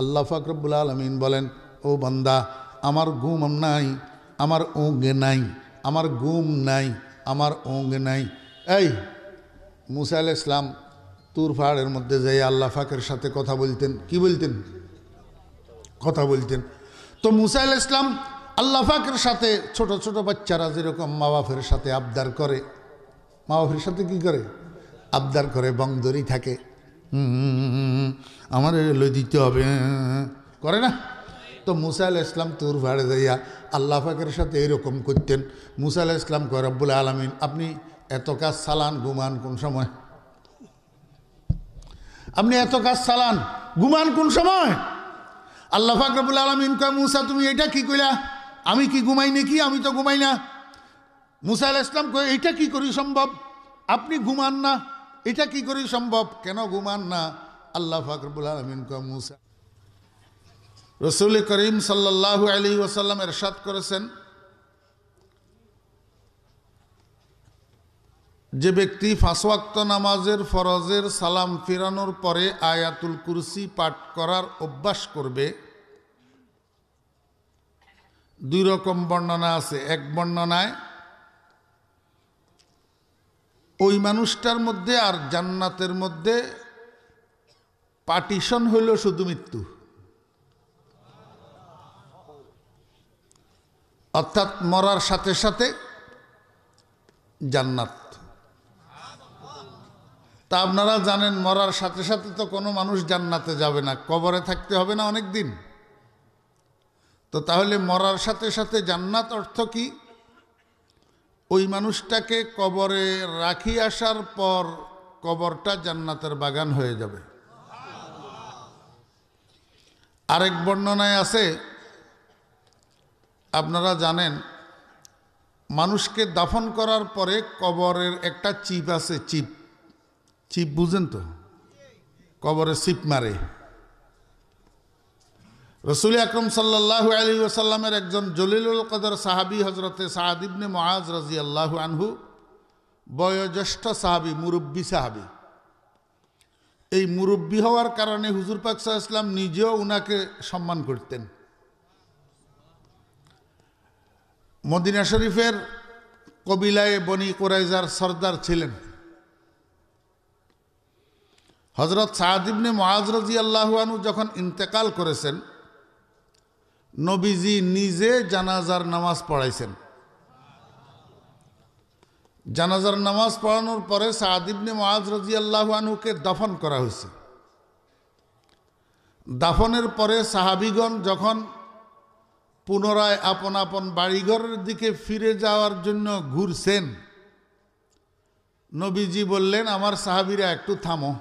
আল্লাহ ফাকরবুল আলমিন বলেন ও বন্দা আমার ঘুম নাই আমার ওঙ্গ নাই আমার ঘুম নাই আমার ওঙ্গ নাই এই মুসাইল ইসলাম তুর মধ্যে যাই আল্লাহ ফাকের সাথে কথা বলতেন কি বলতেন কথা বলতেন তো মুসাইল ইসলাম আল্লাহ ফাকের সাথে ছোট ছোট বাচ্চারা যেরকম মা বাপের সাথে আবদার করে মা বাপের সাথে কি করে আবদার করে বংদরি থাকে আমার এলো দিতে হবে করে না তো মুসা আল ইসলাম তোর ভাড়ে যাইয়া আল্লাহ ফাকের সাথে এরকম করতেন মুসা আল ইসলাম কয় রব্বুল আলমিন আপনি এত কাজ চালান ঘুমান কোন সময় আপনি এত কাজ চালান ঘুমান কোন সময় আল্লাহ ফাকরবুল আলমিন কয় মুসা তুমি এটা কি কইলা আমি কি ঘুমাই নাকি আমি তো ঘুমাই না মুসা আল ইসলাম কয় এটা কি করি সম্ভব আপনি ঘুমান না এটা কি করে সম্ভব কেন ঘুমান না আল্লাহ ফাকরবুল আলমিন মুসা রসুল করিম সাল্লাহ আলী ওসাল্লাম এরশাদ করেছেন যে ব্যক্তি ফাঁসওয়াক্ত নামাজের ফরজের সালাম ফিরানোর পরে আয়াতুল কুরসি পাঠ করার অভ্যাস করবে দুই রকম বর্ণনা আছে এক বর্ণনায় ওই মানুষটার মধ্যে আর জান্নাতের মধ্যে পার্টিশন হইল শুধু মৃত্যু অর্থাৎ মরার সাথে সাথে জান্নাত তা আপনারা জানেন মরার সাথে সাথে তো কোনো মানুষ জান্নাতে যাবে না কবরে থাকতে হবে না অনেক দিন তো তাহলে মরার সাথে সাথে জান্নাত অর্থ কী ওই মানুষটাকে কবরে রাখি আসার পর কবরটা জান্নাতের বাগান হয়ে যাবে আরেক বর্ণনায় আছে আপনারা জানেন মানুষকে দাফন করার পরে কবরের একটা চিপ আছে চিপ চিপ বুঝেন তো কবরে চিপ মারে রসুল আকরম সাল্লাহ আলী ওসাল্লামের একজন জলিলুল কদর সাহাবি হজরতে সাহাদিবনে মহাজ রাজি আল্লাহ আনহু বয়োজ্যেষ্ঠ সাহাবি মুরব্বী সাহাবি এই মুরব্বী হওয়ার কারণে হুজুর পাকসা ইসলাম নিজেও উনাকে সম্মান করতেন মদিনা শরীফের কবিলায় বনি কোরাইজার সর্দার ছিলেন হজরত সাহাদিবনে মহাজ রাজি আল্লাহ আনহু যখন ইন্তেকাল করেছেন নবীজি নিজে জানাজার নামাজ পড়াইছেন জানাজার নামাজ পড়ানোর পরে সাহাদিবনে মহাজ রাজি আল্লাহানুকে দাফন করা হয়েছে দাফনের পরে সাহাবিগণ যখন পুনরায় আপন আপন বাড়িঘরের দিকে ফিরে যাওয়ার জন্য ঘুরছেন নবীজি বললেন আমার সাহাবিরা একটু থামো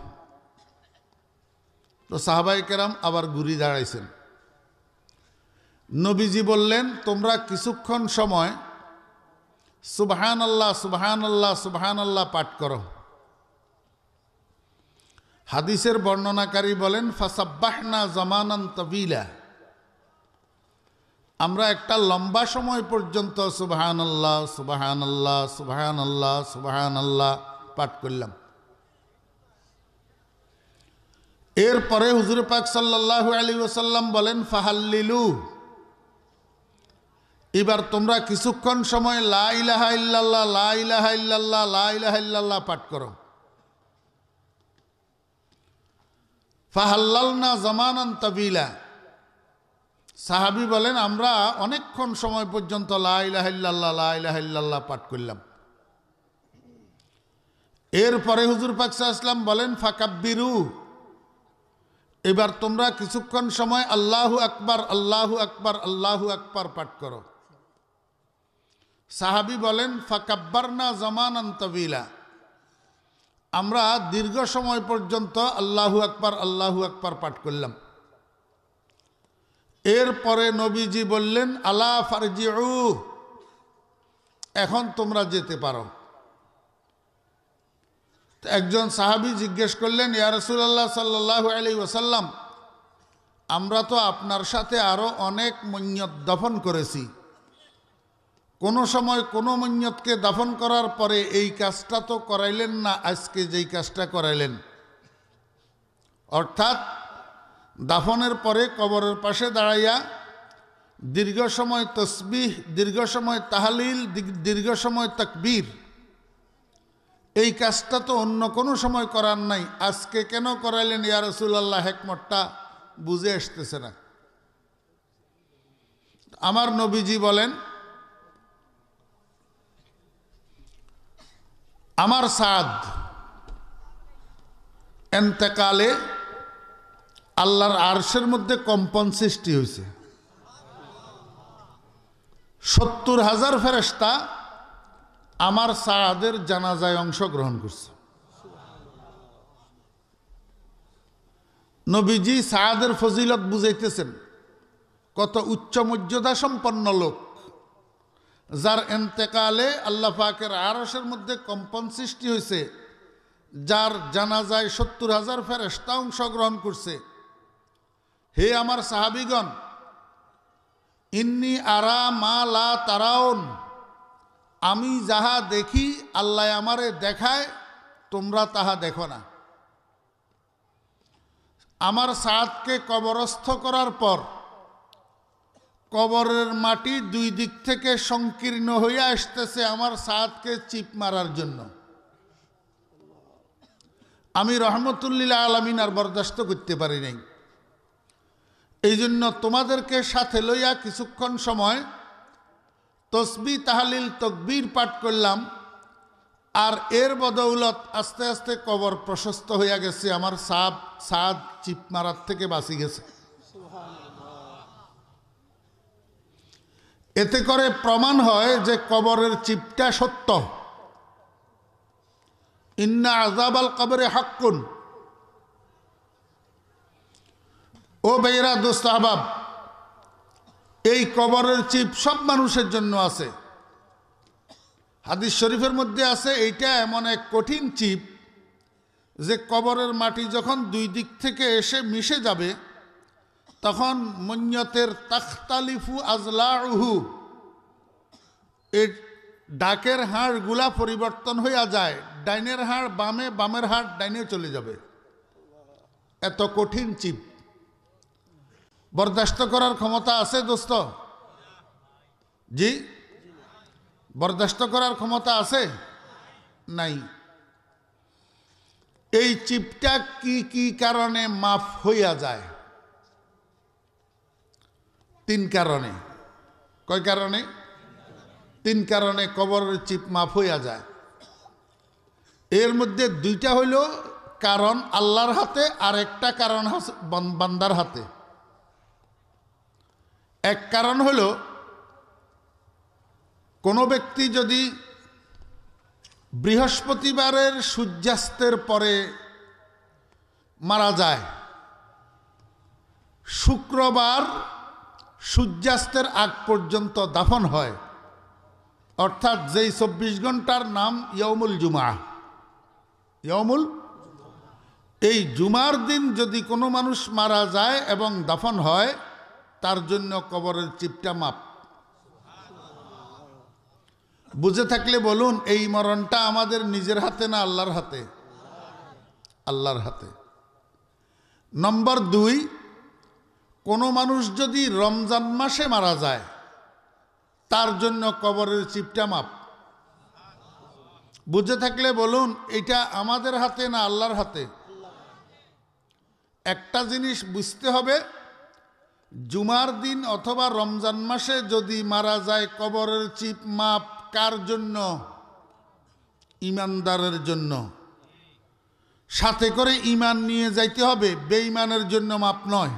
তো সাহাবাই কেরাম আবার ঘুরি দাঁড়াইছেন নবীজি বললেন তোমরা কিছুক্ষণ সময় সুবহান আল্লাহ সুবহান আল্লাহ সুবহান আল্লাহ পাঠ করো হাদিসের বর্ণনাকারী বলেন ফাসাব্বাহনা জমানান তবিলা আমরা একটা লম্বা সময় পর্যন্ত সুবহান আল্লাহ সুবহান আল্লাহ সুবহান আল্লাহ সুবহান আল্লাহ পাঠ করলাম এরপরে হুজুর পাক সাল্লাহ আলী ওসাল্লাম বলেন ফাহাল্লিলু এবার তোমরা কিছুক্ষণ সময় লাইলাহা ইল্লাল্লাহ লাইলাহা ইল্লাল্লাহ লাইলাহা ইল্লাল্লাহ পাঠ করো ফাহাল্লালনা জামানান তাবিলা সাহাবি বলেন আমরা অনেকক্ষণ সময় পর্যন্ত লাইলাহিল্লাল্লাহ লাইলাহিল্লাল্লাহ পাঠ করলাম এরপরে হুজুর পাকসা ইসলাম বলেন ফাকাব্বিরু এবার তোমরা কিছুক্ষণ সময় আল্লাহু আকবার আল্লাহু আকবার আল্লাহু আকবার পাঠ করো সাহাবি বলেন ফাকাব্বারনা জমানান তবিলা আমরা দীর্ঘ সময় পর্যন্ত আল্লাহু আকবর আল্লাহু আকবর পাঠ করলাম এরপরে নবীজি বললেন আলা ফারজিউ এখন তোমরা যেতে পারো একজন সাহাবি জিজ্ঞেস করলেন ইয়ারসুল্লাহ রসুল্লাহ সাল্লাহ আলি ওসাল্লাম আমরা তো আপনার সাথে আরও অনেক মৈন্যত দফন করেছি কোনো সময় কোনো মঞ্জতকে দাফন করার পরে এই কাজটা তো করাইলেন না আজকে যেই কাজটা করাইলেন অর্থাৎ দাফনের পরে কবরের পাশে দাঁড়াইয়া দীর্ঘ সময় তসবিহ দীর্ঘ সময় তাহালিল দীর্ঘ সময় তকবীর এই কাজটা তো অন্য কোনো সময় করার নাই আজকে কেন করাইলেন ইয়ারসুল্লাহ হেকমতটা বুঝে আসতেছে না আমার নবীজি বলেন আমার সাদ এতেকালে আল্লাহর আরশের মধ্যে কম্পন সৃষ্টি হয়েছে সত্তর হাজার ফেরেস্তা আমার সাদের জানাজায় অংশগ্রহণ করছে নবীজি সাদের ফজিলত বুঝাইতেছেন কত উচ্চ মর্যাদা সম্পন্ন লোক যার এতেকালে আল্লাহ পাকের আরসের মধ্যে কম্পন সৃষ্টি হয়েছে যার জানাজায় সত্তর হাজার ফেরস্তা অংশগ্রহণ করছে হে আমার সাহাবিগণ ইন্নি আরা মা লা তারাউন আমি যাহা দেখি আল্লাহ আমারে দেখায় তোমরা তাহা দেখো না আমার সাদকে কবরস্থ করার পর কবরের মাটি দুই দিক থেকে সংকীর্ণ হইয়া আসতেছে আমার সাদকে চিপ মারার জন্য আমি রহমতুল্লিলা আলমিন আর বরদাস্ত করতে পারি নাই এই জন্য তোমাদেরকে সাথে লইয়া কিছুক্ষণ সময় তসবি তাহালিল তকবির পাঠ করলাম আর এর বদৌলত আস্তে আস্তে কবর প্রশস্ত হইয়া গেছে আমার সাপ সাদ চিপ মারার থেকে বাঁচি গেছে এতে করে প্রমাণ হয় যে কবরের চিপটা সত্য ইন্না আজাব আল কবরে হাক্কুন ও বেইরা আবাব এই কবরের চিপ সব মানুষের জন্য আছে হাদিস শরীফের মধ্যে আছে এইটা এমন এক কঠিন চিপ যে কবরের মাটি যখন দুই দিক থেকে এসে মিশে যাবে তখন মঞ্জতের তাখতালিফু আজলাহু এর ডাকের হাড়গুলা পরিবর্তন হইয়া যায় ডাইনের হাড় বামে বামের হাড় ডাইনে চলে যাবে এত কঠিন চিপ বরদাস্ত করার ক্ষমতা আছে দোস্ত জি বরদাস্ত করার ক্ষমতা আছে নাই এই চিপটা কি কি কারণে মাফ হইয়া যায় তিন কারণে কয় কারণে তিন কারণে কবরের চিপ মাফ হইয়া যায় এর মধ্যে দুইটা হইল কারণ আল্লাহর হাতে আর একটা কারণ বান্দার হাতে এক কারণ হলো কোনো ব্যক্তি যদি বৃহস্পতিবারের সূর্যাস্তের পরে মারা যায় শুক্রবার সূর্যাস্তের আগ পর্যন্ত দাফন হয় অর্থাৎ যেই চব্বিশ ঘন্টার নাম ইয়মুল জুমা ইয়মুল এই জুমার দিন যদি কোনো মানুষ মারা যায় এবং দাফন হয় তার জন্য কবরের চিপটা মাপ বুঝে থাকলে বলুন এই মরণটা আমাদের নিজের হাতে না আল্লাহর হাতে আল্লাহর হাতে নম্বর দুই কোনো মানুষ যদি রমজান মাসে মারা যায় তার জন্য কবরের চিপটা মাপ বুঝে থাকলে বলুন এটা আমাদের হাতে না আল্লাহর হাতে একটা জিনিস বুঝতে হবে জুমার দিন অথবা রমজান মাসে যদি মারা যায় কবরের চিপ মাপ কার জন্য ইমানদারের জন্য সাথে করে ইমান নিয়ে যাইতে হবে বেঈমানের জন্য মাপ নয়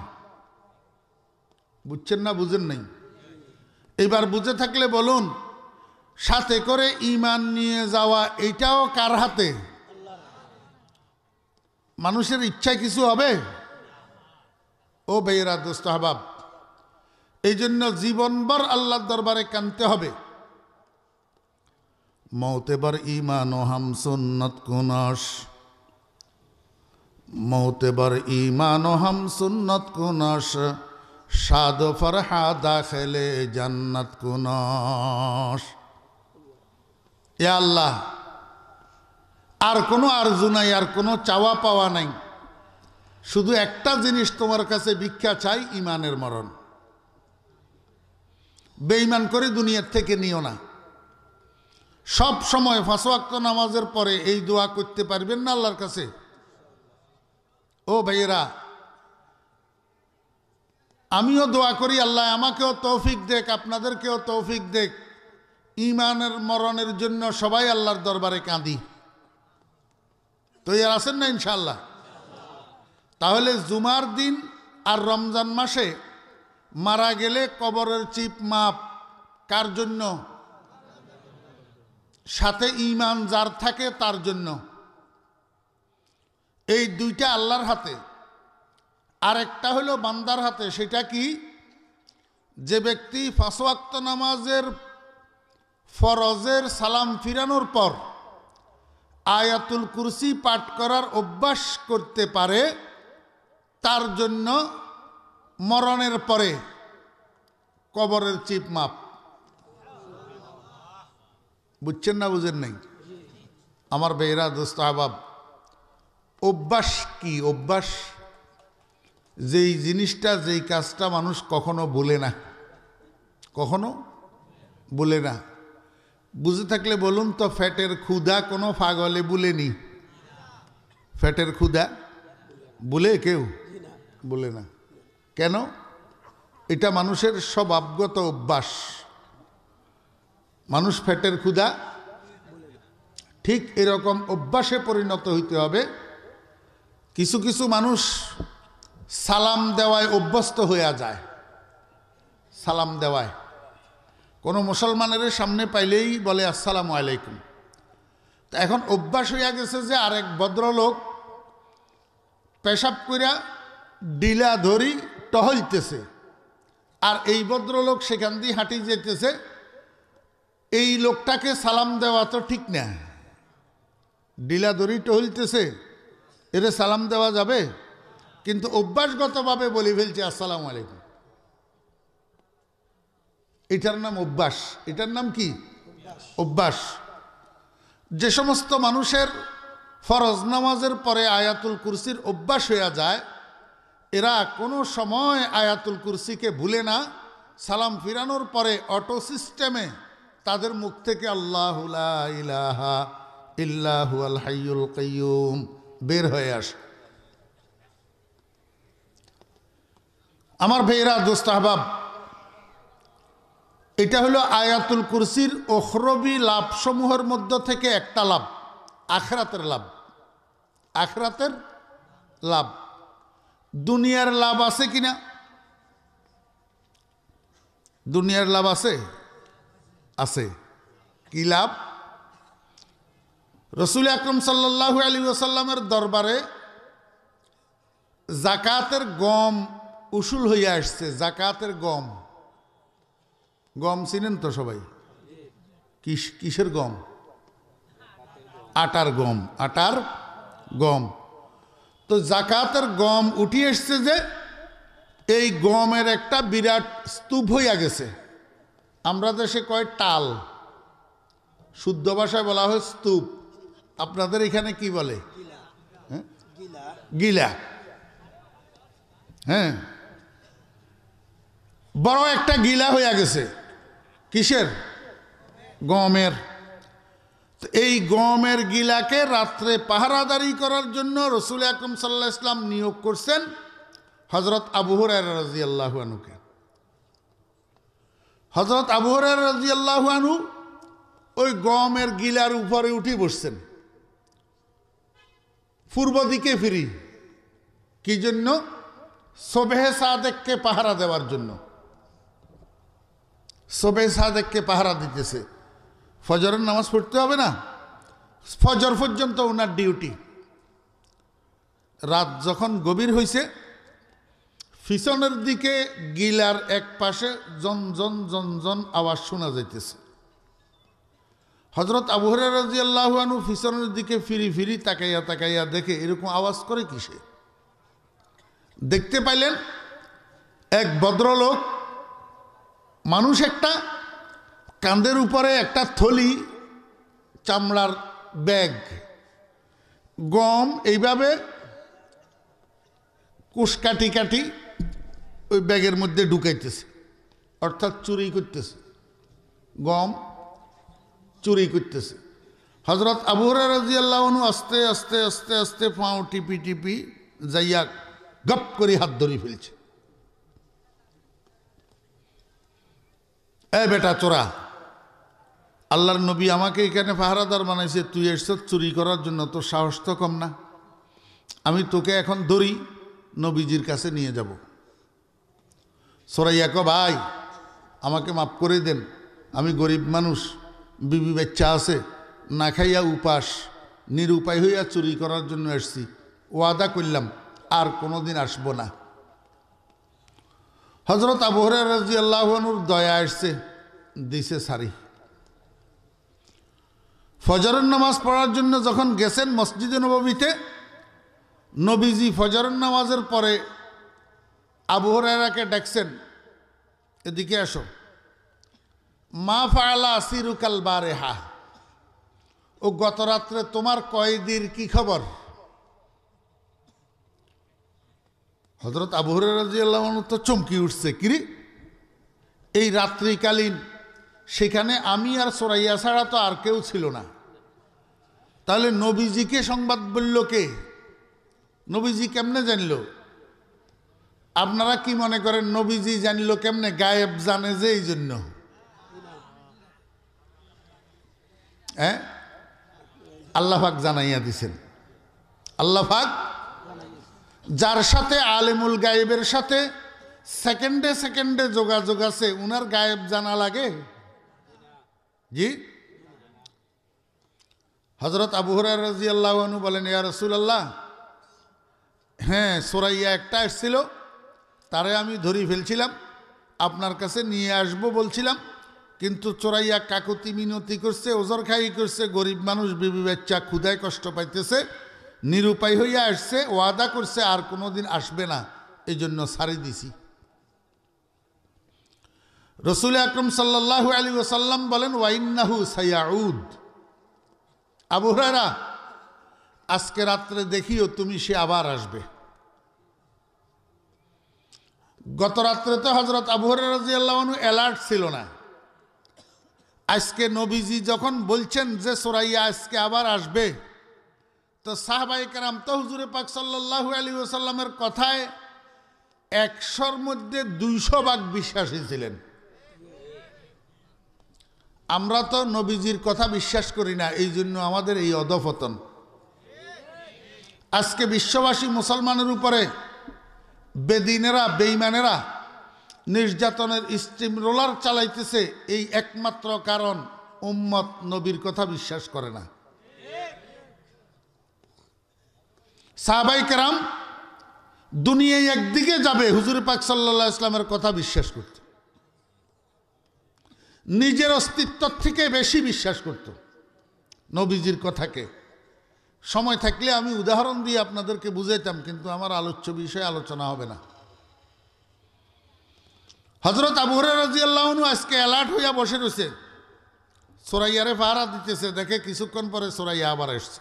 বুঝছেন না বুঝেন নাই এবার বুঝে থাকলে বলুন সাথে করে ইমান নিয়ে যাওয়া এটাও কার হাতে মানুষের ইচ্ছা কিছু হবে ও বেয়েরা দোস্ত হবাব এই জন্য বর আল্লাহর দরবারে কানতে হবে মৌতেবার ইমান ও হাম সুন্নত কুনস মৌতেবার ইমান ও হাম সুন্নত কুনস সাদ ফরহা দাখেলে জান্নাত কুনস এ আল্লাহ আর কোনো আরজু নাই আর কোনো চাওয়া পাওয়া নাই শুধু একটা জিনিস তোমার কাছে ভিক্ষা চাই ইমানের মরণ বেঈমান করে দুনিয়ার থেকে নিও না সব সময় ফাঁসোয়াক্ত নামাজের পরে এই দোয়া করতে পারবেন না আল্লাহর কাছে ও ভাইয়েরা আমিও দোয়া করি আল্লাহ আমাকেও তৌফিক দেখ আপনাদেরকেও তৌফিক দেখ ইমানের মরণের জন্য সবাই আল্লাহর দরবারে কাঁদি তৈয়ার আছেন না ইনশাল্লাহ তাহলে জুমার দিন আর রমজান মাসে মারা গেলে কবরের চিপ মাপ কার জন্য সাথে ইমান যার থাকে তার জন্য এই দুইটা আল্লাহর হাতে আরেকটা হলো বান্দার হাতে সেটা কি যে ব্যক্তি ফাঁসোয়াক্ত নামাজের ফরজের সালাম ফিরানোর পর আয়াতুল কুরসি পাঠ করার অভ্যাস করতে পারে তার জন্য মরণের পরে কবরের চিপ মাপ বুঝছেন না বুঝেন নাই আমার বেহরা দোস্ত আহবাব অভ্যাস কি অভ্যাস যেই জিনিসটা যেই কাজটা মানুষ কখনো বলে না কখনো বলে না বুঝে থাকলে বলুন তো ফ্যাটের ক্ষুধা কোনো ফাগলে বলেনি ফ্যাটের ক্ষুধা বলে কেউ বলে না কেন এটা মানুষের স্বভাবগত অভ্যাস মানুষ ফ্যাটের ক্ষুধা ঠিক এরকম অভ্যাসে পরিণত হইতে হবে কিছু কিছু মানুষ সালাম দেওয়ায় অভ্যস্ত হইয়া যায় সালাম দেওয়ায় কোনো মুসলমানের সামনে পাইলেই বলে আসসালামু আলাইকুম তো এখন অভ্যাস হইয়া গেছে যে আরেক ভদ্রলোক পেশাব করিয়া ডিলা ধরি টহলতেছে আর এই ভদ্রলোক সেখান দিয়ে হাঁটি যেতেছে এই লোকটাকে সালাম দেওয়া তো ঠিক না ডিলা ধরি টহলতেছে এরে সালাম দেওয়া যাবে কিন্তু অভ্যাসগতভাবে বলে ফেলছে আসসালামু আলাইকুম এটার নাম অভ্যাস এটার নাম কি অভ্যাস যে সমস্ত মানুষের ফরজ নামাজের পরে আয়াতুল কুরসির অভ্যাস হয়ে যায় এরা কোনো সময় আয়াতুল কুরসিকে ভুলে না সালাম ফিরানোর পরে অটো সিস্টেমে তাদের মুখ থেকে আল্লাহ ইলাহা ইল্লাহুল কয়ুম বের হয়ে আসে আমার ভাইয়েরা আহবাব এটা হলো আয়াতুল কুরসির ওখরবি লাভসমূহের মধ্য থেকে একটা লাভ আখরাতের লাভ আখরাতের লাভ দুনিয়ার লাভ আছে কিনা দুনিয়ার লাভ আছে আছে কি লাভ রসুল আকরম সাল্লাহ আলী ওসাল্লামের দরবারে জাকাতের গম উসুল হইয়া আসছে জাকাতের গম গম চিনেন তো সবাই কিস কিসের গম আটার গম আটার গম তো জাকাতের গম উঠিয়ে এসছে যে এই গমের একটা বিরাট স্তূপ হইয়া গেছে আমরা দেশে কয় টাল শুদ্ধ ভাষায় বলা হয় স্তূপ আপনাদের এখানে কি বলে হ্যাঁ? গিলা হ্যাঁ বড় একটা গিলা হইয়া গেছে কিসের গমের এই গমের গিলাকে রাত্রে পাহারাদারি করার জন্য রসুল আকরম সাল্লাহ ইসলাম নিয়োগ করছেন হজরত আবুহর রাজি আল্লাহ আনুকে হজরত আবুহর রাজি আল্লাহ ওই গমের গিলার উপরে উঠি বসছেন পূর্ব দিকে ফিরি কি জন্য সোবেহে সাদেককে পাহারা দেওয়ার জন্য সোবে সাদেককে পাহারা দিতেছে ফজরের নামাজ পড়তে হবে না ফজর পর্যন্ত ওনার ডিউটি রাত যখন গভীর হয়েছে পিছনের দিকে গিলার এক পাশে জনজন জনজন আওয়াজ শোনা যাইতেছে হজরত আবুহরে রাজিয়াল্লাহ আনু ফিসনের দিকে ফিরি ফিরি তাকাইয়া তাকাইয়া দেখে এরকম আওয়াজ করে কিসে দেখতে পাইলেন এক ভদ্রলোক মানুষ একটা কাঁধের উপরে একটা থলি চামড়ার ব্যাগ গম এইভাবে কুশ কাটি কাটি ওই ব্যাগের মধ্যে ঢুকাইতেছে অর্থাৎ চুরি করতেছে গম চুরি করতেছে হজরত আবুহরা রাজিয়াল্লাহনু আস্তে আস্তে আস্তে আস্তে পাও টিপি টিপি যাইয়া গপ করে হাত ধরে ফেলছে এ বেটা চোরা আল্লাহর নবী আমাকে এখানে পাহারাদার বানাইছে তুই এসছ চুরি করার জন্য তোর সাহস তো কম না আমি তোকে এখন ধরি নবীজির কাছে নিয়ে যাব ক ভাই আমাকে মাফ করে দেন আমি গরিব মানুষ বিবি বাচ্চা আছে না খাইয়া উপাস নিরুপায় হইয়া চুরি করার জন্য এসছি ওয়াদা করলাম আর কোনোদিন আসবো না হজরত আবহরে রাজি আল্লাহনুর দয়া আসছে দিছে সারি ফজরের নামাজ পড়ার জন্য যখন গেছেন মসজিদে নবীতে নবীজি ফজরের নামাজের পরে আবহরাকে ডাকছেন এদিকে আসো মা ফায়লা সিরুকাল বারে হা ও গত রাত্রে তোমার কয়েদির কি খবর হজরত আবুহর রাজি আল্লাহ তো চমকি উঠছে কিরি এই রাত্রিকালীন সেখানে আমি আর সোরাইয়া ছাড়া তো আর কেউ ছিল না তাহলে নবীজিকে সংবাদ বলল কে নবীজি কেমনে জানল আপনারা কি মনে করেন নবীজি জানল কেমনে গায়েব জানে যে এই জন্য হ্যাঁ? আল্লাহাক জানাইয়া দিছেন আল্লাহাক যার সাথে আলেমুল গায়েবের সাথে সেকেন্ডে সেকেন্ডে যোগাযোগ আছে উনার গায়েব জানা লাগে জি হজরত আবু আল্লাহ আল্লাহনু বলেন ইয়া রসুলাল্লাহ হ্যাঁ সোরাইয়া একটা এসছিল তারে আমি ধরি ফেলছিলাম আপনার কাছে নিয়ে আসবো বলছিলাম কিন্তু চোরাইয়া কাকুতি মিনতি করছে ওজর খাই করছে গরিব মানুষ বিবি বাচ্চা ক্ষুদায় কষ্ট পাইতেছে নিরুপায় হইয়া আসছে ওয়াদা করছে আর কোনো দিন আসবে না এই জন্য সারি দিছি রসুল আকরম সাল্লাহ আলী ওসাল্লাম বলেন ওয়াইন্নাহু সাইয়াউদ আবুহরারা আজকে রাত্রে দেখিও তুমি সে আবার আসবে গত রাত্রে তো হজরত আবুহরা রাজি আল্লাহনু অ্যালার্ট ছিল না আজকে নবীজি যখন বলছেন যে সোরাইয়া আজকে আবার আসবে তো সাহবাই কেরাম তো হুজুরে পাক সাল্লাহ আলী ওসাল্লামের কথায় একশোর মধ্যে দুইশো ভাগ বিশ্বাসী ছিলেন আমরা তো নবীজির কথা বিশ্বাস করি না এই জন্য আমাদের এই অধপতন আজকে বিশ্ববাসী মুসলমানের উপরে বেদিনেরা বেইমানেরা নির্যাতনের স্টিম রোলার চালাইতেছে এই একমাত্র কারণ উম্মত নবীর কথা বিশ্বাস করে না সাহাবাই কেরাম দুনিয়ায় একদিকে যাবে হুজুর পাক সাল্লা ইসলামের কথা বিশ্বাস করত নিজের অস্তিত্ব থেকে বেশি বিশ্বাস করত নবীজির কথাকে সময় থাকলে আমি উদাহরণ দিয়ে আপনাদেরকে বুঝাইতাম কিন্তু আমার আলোচ্য বিষয়ে আলোচনা হবে না হজরত আবুহরে রাজিয়াল্লাহনু আজকে অ্যালার্ট হইয়া বসে রয়েছে সোরাইয়ারে ফাহারা দিতেছে দেখে কিছুক্ষণ পরে সোরাইয়া আবার এসছে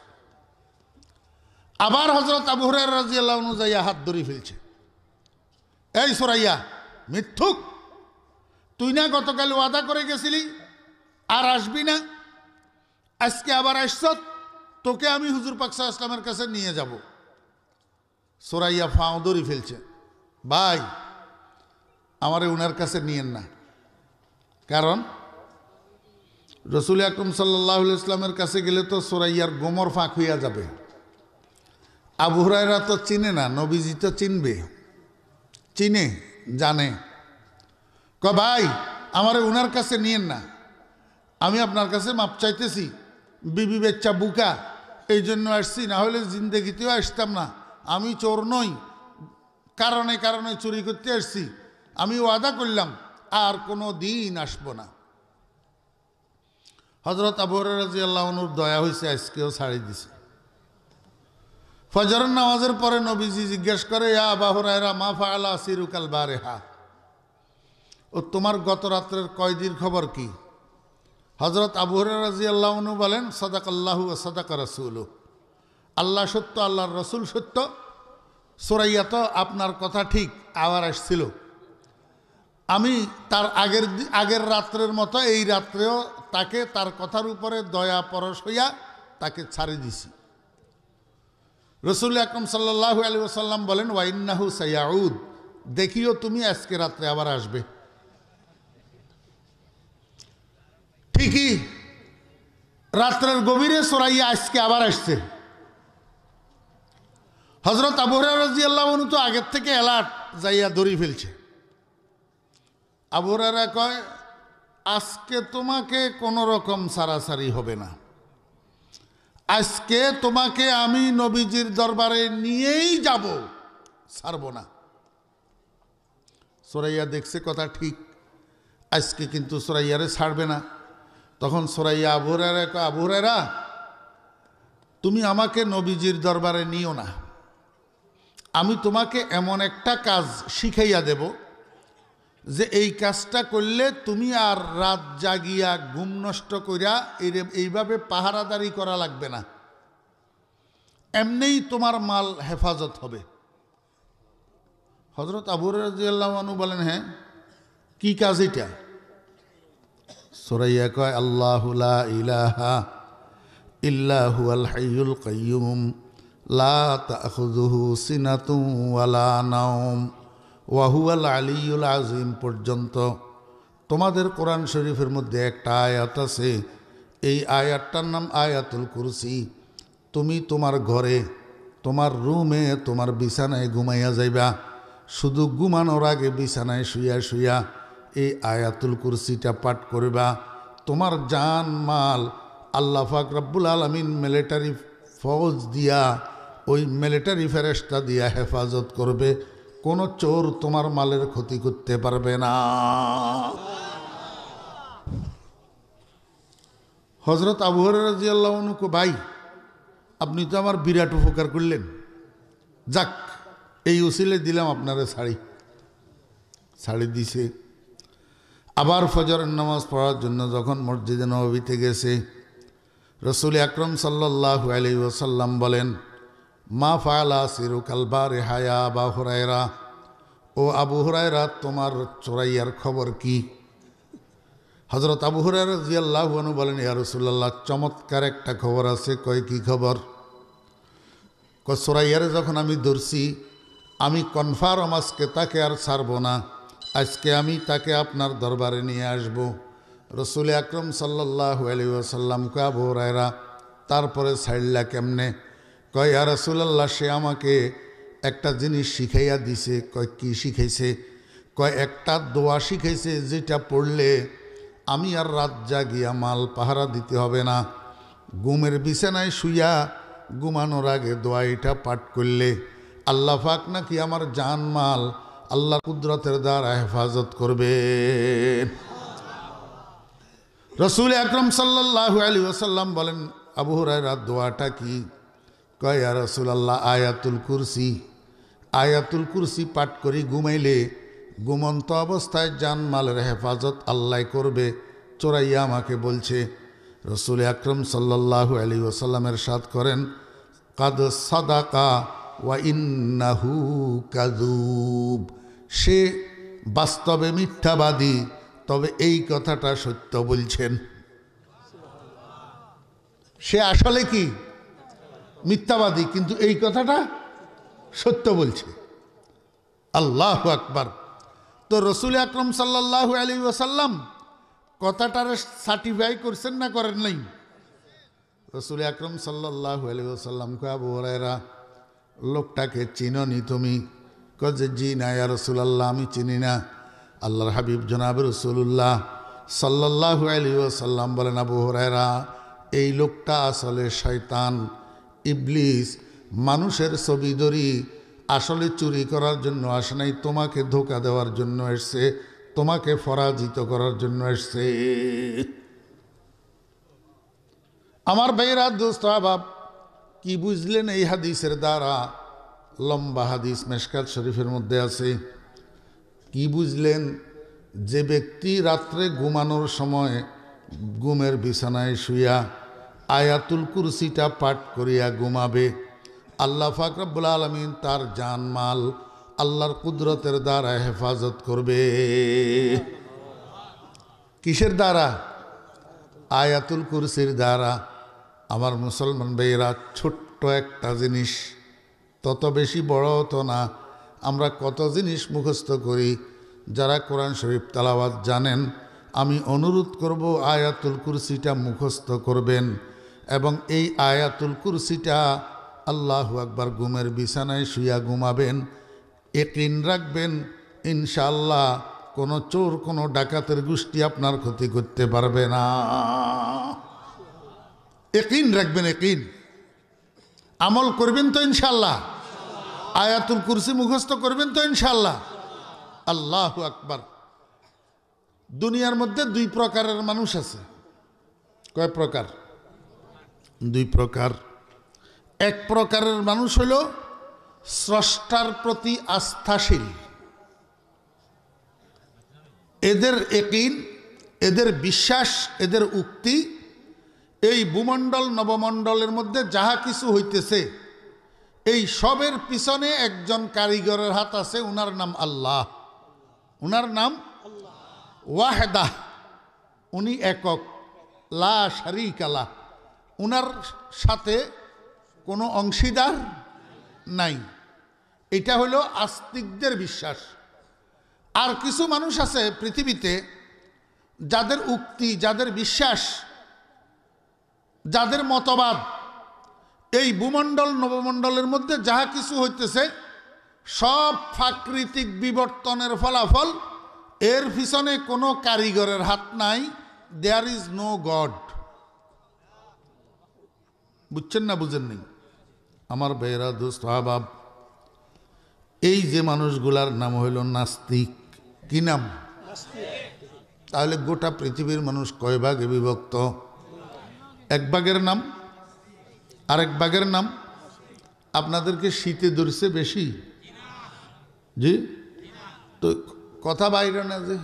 আবার হজরত আবু হরার অনুযায়ী হাত ধরে ফেলছে এই সোরাইয়া মিথ্যুক তুই না গতকাল ওয়াদা করে গেছিলি আর আসবি না আজকে আবার আসছ তোকে আমি হুজুর পাকসা ইসলামের কাছে নিয়ে যাব সোরাইয়া ফাঁও দড়ি ফেলছে ভাই আমারে উনার কাছে নিয়েন না কারণ রসুল আকরম সাল্লাহ ইসলামের কাছে গেলে তো সোরাইয়ার গোমর ফাঁক হইয়া যাবে আবু তো চিনে না নবীজি তো চিনবে চিনে জানে ক ভাই আমার উনার কাছে নিয়েন না আমি আপনার কাছে মাপ চাইতেছি বিবি বেচ্চা বুকা এই জন্য আসছি না হলে জিন্দেগিতেও আসতাম না আমি চোর নই কারণে কারণে চুরি করতে আসছি আমি ওয়াদা করলাম আর কোনো দিন আসব না হজরত আবু রাজি আল্লাহনুর দয়া হয়েছে আজকেও ছাড়ি দিছে ফজরের নামাজের পরে নবীজি জিজ্ঞেস করে ইয়া সিরুকাল বারেহা ও তোমার গত রাত্রের কয়দির খবর কি হজরত আবু রাজি বলেন সদাক আল্লাহু ও সদাক রসুল আল্লাহ সত্য আল্লাহর রসুল সত্য সোরাইয়া তো আপনার কথা ঠিক আবার আসছিল আমি তার আগের আগের রাত্রের মতো এই রাত্রেও তাকে তার কথার উপরে দয়া পরশ হইয়া তাকে ছাড়ি দিছি রসুল আকরম সাল্লাহ আলী ওসাল্লাম বলেন ওয়াইন্নাহু সাইয়াউদ দেখিও তুমি আজকে রাত্রে আবার আসবে ঠিকই রাত্রের গভীরে সরাইয়া আজকে আবার আসছে হজরত আবুহরা রাজি আল্লাহ তো আগের থেকে অ্যালার্ট যাইয়া দড়ি ফেলছে আবুরারা কয় আজকে তোমাকে কোনো রকম সারাসারি হবে না আজকে তোমাকে আমি নবীজির দরবারে নিয়েই যাব ছাড়ব না সোরাইয়া দেখছে কথা ঠিক আজকে কিন্তু সোরাইয়ারে ছাড়বে না তখন সোরাইয়া আবুরেরা আবুরেরা তুমি আমাকে নবীজির দরবারে নিও না আমি তোমাকে এমন একটা কাজ শিখাইয়া দেব যে এই কাজটা করলে তুমি আর রাত জাগিয়া ঘুম নষ্ট করিয়া এইভাবে পাহারাদারি করা লাগবে না এমনিই তোমার মাল হেফাজত হবে হজরত আবুর রাজিয়াল্লাহানু বলেন হ্যাঁ কি কাজ এটা সোরাইয়া কয় আল্লাহুলা ইলাহা ইল্লাহু আল হাইয়ুল কাইয়ুম লা ওয়াহুয়াল আলিউল আজিম পর্যন্ত তোমাদের কোরআন শরীফের মধ্যে একটা আয়াত আছে এই আয়াতটার নাম আয়াতুল কুরসি তুমি তোমার ঘরে তোমার রুমে তোমার বিছানায় ঘুমাইয়া যাইবা শুধু ঘুমানোর আগে বিছানায় শুইয়া শুইয়া এই আয়াতুল কুরসিটা পাঠ করিবা তোমার জান মাল আল্লাহ ফাকরাবুল আলমিন মিলিটারি ফৌজ দিয়া ওই মিলিটারি ফেরেস্তা দিয়া হেফাজত করবে কোনো চোর তোমার মালের ক্ষতি করতে পারবে না হজরত আবুহর রাজিয়াল্লাহ ভাই আপনি তো আমার বিরাট উপকার করলেন যাক এই উসিলে দিলাম আপনারা শাড়ি শাড়ি দিছে আবার ফজর নামাজ পড়ার জন্য যখন মসজিদে নবীতে গেছে রসুল আকরম সাল্লাহ আলি ওসাল্লাম বলেন মা ফালা কালবা রেহায়া বা হুরায়রা ও আবু হুরায়রা তোমার চোরাইয়ার খবর কি হজরত আবু হুরায়রা জিয়াল্লাহনু বলেন ইয়া রসুল্লাহ চমৎকার একটা খবর আছে কয় কি খবর চোরাইয়ারে যখন আমি ধরছি আমি কনফার্ম আজকে তাকে আর ছাড়ব না আজকে আমি তাকে আপনার দরবারে নিয়ে আসব রসুল আকরম সাল্লাহ আলী ওয়াসাল্লামকে আবু হুরায়রা তারপরে সাইল্লা কেমনে কয় আর রাসুলাল্লাহ সে আমাকে একটা জিনিস শিখাইয়া দিছে কয় কি শিখাইছে কয় একটা দোয়া শিখাইছে যেটা পড়লে আমি আর রাত জাগিয়া মাল পাহারা দিতে হবে না গুমের বিছানায় শুইয়া ঘুমানোর আগে দোয়া এটা পাঠ করলে আল্লাহ ফাক নাকি আমার জান মাল আল্লাহ কুদরতের দ্বারা হেফাজত করবে রসুল আকরম সাল্লাহ আলী ওসাল্লাম বলেন আবু রাত দোয়াটা কি কয়া রসুলাল্লাহ আয়াতুল কুরসি আয়াতুল কুরসি পাঠ করি ঘুমাইলে ঘুমন্ত অবস্থায় জানমালের হেফাজত আল্লাহ করবে চোরাইয়া আমাকে বলছে রসুল আকরম সাল্লাহ আলী ওসাল্লামের সাথ করেন কাদ সাদাকা ওয়া ইন্নাহু কাদুব সে বাস্তবে মিথ্যাবাদী তবে এই কথাটা সত্য বলছেন সে আসলে কি মিথ্যাবাদী কিন্তু এই কথাটা সত্য বলছে আল্লাহ আকবার তো রসুল আকরম সাল্লাহু আলী ওসাল্লাম কথাটার সার্টিফাই করছেন না করেন নাই রসুল আকরম সাল্লাহু আলী ওসাল্লামকে আবু হরাইরা লোকটাকে চিননি তুমি কে জি না ইয়া আল্লাহ আমি চিনি না আল্লাহর হাবিব জনাব রসুল্লাহ সাল্লাহু আলী ওসাল্লাম বলেন আবু হরাইরা এই লোকটা আসলে শয়তান ইবলিস মানুষের ছবি দড়ি আসলে চুরি করার জন্য আসে নাই তোমাকে ধোকা দেওয়ার জন্য এসছে তোমাকে পরাজিত করার জন্য এসছে আমার ভাইরা দোস্ত আবাব কি বুঝলেন এই হাদিসের দ্বারা লম্বা হাদিস মেশকাত শরীফের মধ্যে আছে কি বুঝলেন যে ব্যক্তি রাত্রে ঘুমানোর সময় ঘুমের বিছানায় শুয়া আয়াতুল কুরসিটা পাঠ করিয়া ঘুমাবে আল্লাহ ফাকরাবুল আলমিন তার জানমাল আল্লাহর কুদরতের দ্বারা হেফাজত করবে কিসের দ্বারা আয়াতুল কুরসির দ্বারা আমার মুসলমান ভাইয়েরা ছোট্ট একটা জিনিস তত বেশি বড় হতো না আমরা কত জিনিস মুখস্থ করি যারা কোরআন শরীফ তালাবাদ জানেন আমি অনুরোধ করব আয়াতুল কুরসিটা মুখস্থ করবেন এবং এই আয়াতুল কুরসিটা আল্লাহ আকবার ঘুমের বিছানায় শুয়া ঘুমাবেন একিন রাখবেন ইনশাল্লাহ কোনো চোর কোনো ডাকাতের গোষ্ঠী আপনার ক্ষতি করতে পারবে না একিন রাখবেন একিন আমল করবেন তো ইনশাল্লাহ আয়াতুল কুরসি মুখস্থ করবেন তো ইনশাল্লাহ আল্লাহ আকবার দুনিয়ার মধ্যে দুই প্রকারের মানুষ আছে কয় প্রকার দুই প্রকার এক প্রকারের মানুষ হল স্রষ্টার প্রতি আস্থাশীল এদের একিন এদের বিশ্বাস এদের উক্তি এই ভূমণ্ডল নবমণ্ডলের মধ্যে যাহা কিছু হইতেছে এই সবের পিছনে একজন কারিগরের হাত আছে উনার নাম আল্লাহ উনার নাম ওয়াহেদাহ উনি একক লা শারিক আলাহ ওনার সাথে কোনো অংশীদার নাই এটা হল আস্তিকদের বিশ্বাস আর কিছু মানুষ আছে পৃথিবীতে যাদের উক্তি যাদের বিশ্বাস যাদের মতবাদ এই ভূমণ্ডল নবমণ্ডলের মধ্যে যাহা কিছু হইতেছে সব প্রাকৃতিক বিবর্তনের ফলাফল এর পিছনে কোনো কারিগরের হাত নাই দেয়ার ইজ নো গড বুঝছেন না বুঝেন নেই আমার বেয়েরা দোস্ত আবাব এই যে মানুষগুলার নাম হইল নাস্তিক কি নাম তাহলে গোটা পৃথিবীর মানুষ কয় ভাগে বিভক্ত এক বাঘের নাম আরেক ভাগের নাম আপনাদেরকে শীতে ধরছে বেশি জি তো কথা বাইরে না যে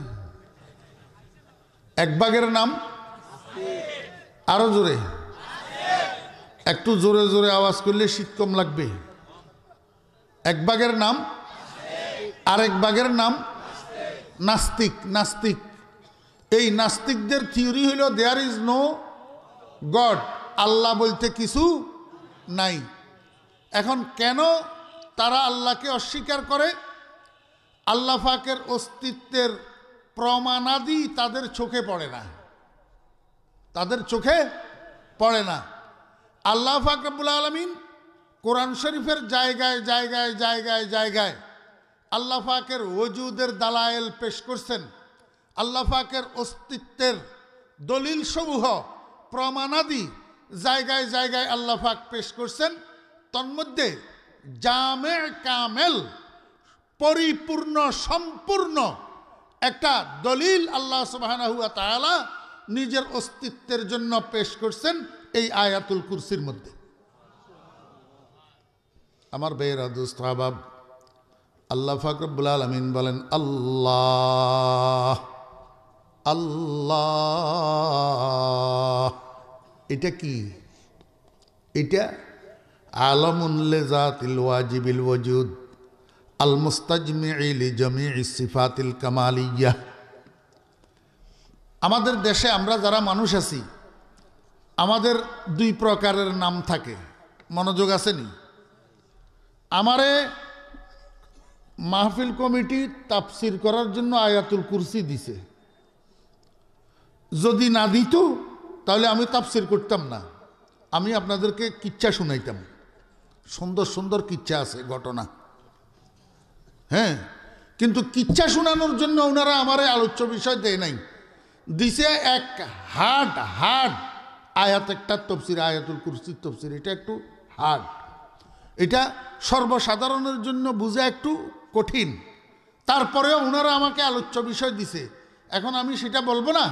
এক বাঘের নাম আরো জোরে একটু জোরে জোরে আওয়াজ করলে শীত কম লাগবে এক বাঘের নাম আরেক বাঘের নাম নাস্তিক নাস্তিক এই নাস্তিকদের থিওরি হইল দেয়ার ইজ নো গড আল্লাহ বলতে কিছু নাই এখন কেন তারা আল্লাহকে অস্বীকার করে আল্লাহ ফাকের অস্তিত্বের প্রমাণাদি তাদের চোখে পড়ে না তাদের চোখে পড়ে না আল্লাহ ফাকরবুল আলমিন কোরআন শরীফের জায়গায় জায়গায় জায়গায় জায়গায় আল্লাহ ফাকের ওজুদের দালায়েল পেশ করছেন আল্লাহ ফাকের অস্তিত্বের দলিল সমূহ প্রমাণাদি জায়গায় জায়গায় আল্লাহ ফাক পেশ করছেন তন্মধ্যে জামে কামেল পরিপূর্ণ সম্পূর্ণ একটা দলিল আল্লাহ সুবাহ তালা নিজের অস্তিত্বের জন্য পেশ করছেন এই আয়াতুল কুরসির মধ্যে আমার বেয়েরা দোস্ত আবাব আল্লাহ ফাকরবুল আলমিন বলেন আল্লাহ আল্লাহ এটা কি এটা আলমুল্লে জাতিল ওয়াজিবিল ওয়জুদ আল মুস্তাজমি ইলি জমি ইসিফাতিল কামালিয়া আমাদের দেশে আমরা যারা মানুষ আছি আমাদের দুই প্রকারের নাম থাকে মনোযোগ আসেনি আমারে মাহফিল কমিটি তাপসির করার জন্য আয়াতুল কুরসি দিছে যদি না দিত তাহলে আমি তাপসির করতাম না আমি আপনাদেরকে কিচ্ছা শুনাইতাম সুন্দর সুন্দর কিচ্ছা আছে ঘটনা হ্যাঁ কিন্তু কিচ্ছা শোনানোর জন্য ওনারা আমারে আলোচ্য বিষয় দেয় নাই দিছে এক হাট হাট আয়াত একটা তফসির আয়াতুল কুরসির তফসির এটা একটু হার্ড এটা সর্বসাধারণের জন্য বোঝা একটু কঠিন তারপরেও ওনারা আমাকে আলোচ্য বিষয় দিছে এখন আমি সেটা বলবো না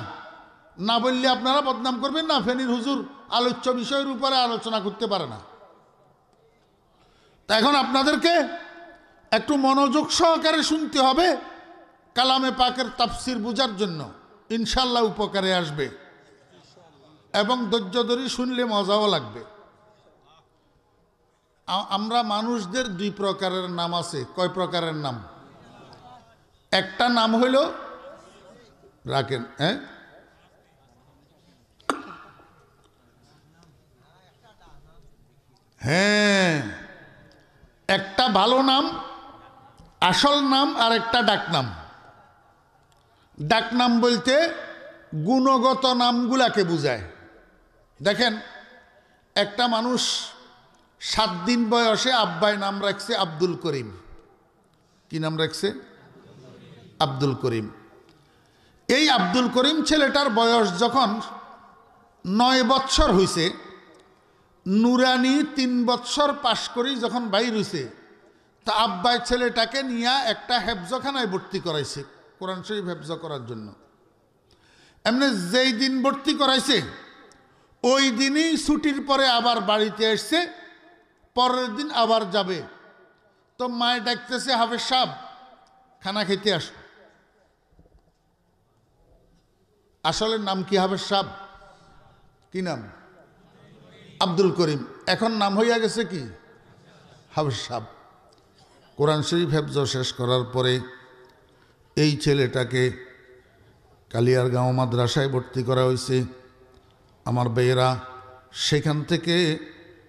না বললে আপনারা বদনাম করবেন না ফেনির হুজুর আলোচ্য বিষয়ের উপরে আলোচনা করতে পারে না তা এখন আপনাদেরকে একটু মনোযোগ সহকারে শুনতে হবে কালামে পাকের তাফসির বোঝার জন্য ইনশাল্লাহ উপকারে আসবে এবং ধৈর্য ধরি শুনলে মজাও লাগবে আমরা মানুষদের দুই প্রকারের নাম আছে কয় প্রকারের নাম একটা নাম হইল রাখেন হ্যাঁ হ্যাঁ একটা ভালো নাম আসল নাম আর একটা ডাকনাম ডাকনাম বলতে গুণগত নামগুলাকে বুঝায় দেখেন একটা মানুষ সাত দিন বয়সে আব্বায় নাম রাখছে আব্দুল করিম কি নাম রাখছে আব্দুল করিম এই আব্দুল করিম ছেলেটার বয়স যখন নয় বৎসর হয়েছে নুরানি তিন বৎসর পাশ করি যখন বাইর হয়েছে তা আব্বাই ছেলেটাকে নিয়ে একটা হেফজখানায় ভর্তি করাইছে কোরআন শরীফ হেফজ করার জন্য এমনি যেই দিন ভর্তি করাইছে ওই দিনই ছুটির পরে আবার বাড়িতে এসছে পরের দিন আবার যাবে তো মায়ে ডাকতেছে হাফেজ সাহ খানা খেতে আস আসলে নাম কি হাফেজ সাহ কি নাম আব্দুল করিম এখন নাম হইয়া গেছে কি হাফেজ সাহ কোরআন শরীফ হেফজ শেষ করার পরে এই ছেলেটাকে কালিয়ারগাঁও মাদ্রাসায় ভর্তি করা হয়েছে আমার বেয়েরা সেখান থেকে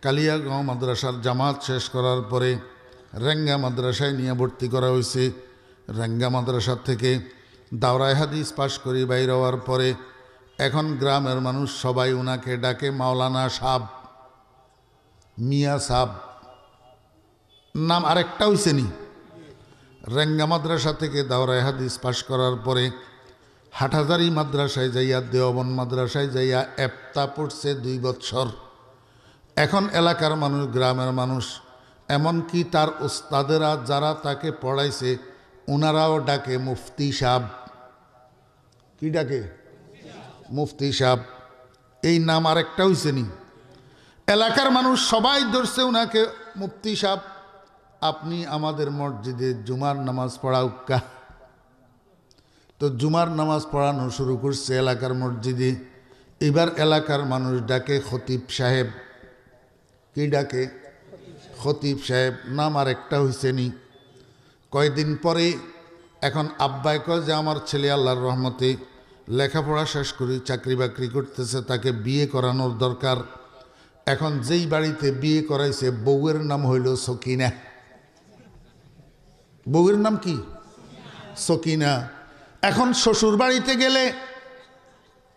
কালিয়াগাঁও মাদ্রাসার জামাত শেষ করার পরে রেঙ্গা মাদ্রাসায় নিয়ে ভর্তি করা হয়েছে রেঙ্গা মাদ্রাসার থেকে দাওরায় হাদিস পাশ করি বাইর হওয়ার পরে এখন গ্রামের মানুষ সবাই ওনাকে ডাকে মাওলানা সাব মিয়া সাব নাম আরেকটা হইছে নি রেঙ্গা মাদ্রাসা থেকে দাওরায় হাদিস পাশ করার পরে হাটহাজারি মাদ্রাসায় যাইয়া দেওবন মাদ্রাসায় যাইয়া এপ্তা পড়ছে দুই বৎসর এখন এলাকার মানুষ গ্রামের মানুষ এমনকি তার ওস্তাদেরা যারা তাকে পড়াইছে ওনারাও ডাকে মুফতি সাহ কি ডাকে মুফতি সাহ এই নাম আরেকটা হইছে নি এলাকার মানুষ সবাই ধরছে ওনাকে মুফতি সাহ আপনি আমাদের মসজিদে জুমার নামাজ পড়া উক্কা তো জুমার নামাজ পড়ানো শুরু করছে এলাকার মসজিদে এবার এলাকার মানুষ ডাকে খতিব সাহেব কি ডাকে খতিব সাহেব নাম আর একটা হয়েছে নি কয়েকদিন পরে এখন আব্বাই কয় যে আমার ছেলে আল্লাহর রহমতে লেখাপড়া শেষ করি চাকরি বাকরি করতেছে তাকে বিয়ে করানোর দরকার এখন যেই বাড়িতে বিয়ে করাইছে বউয়ের নাম হইল সকিনা বউয়ের নাম কি সকিনা এখন শ্বশুর বাড়িতে গেলে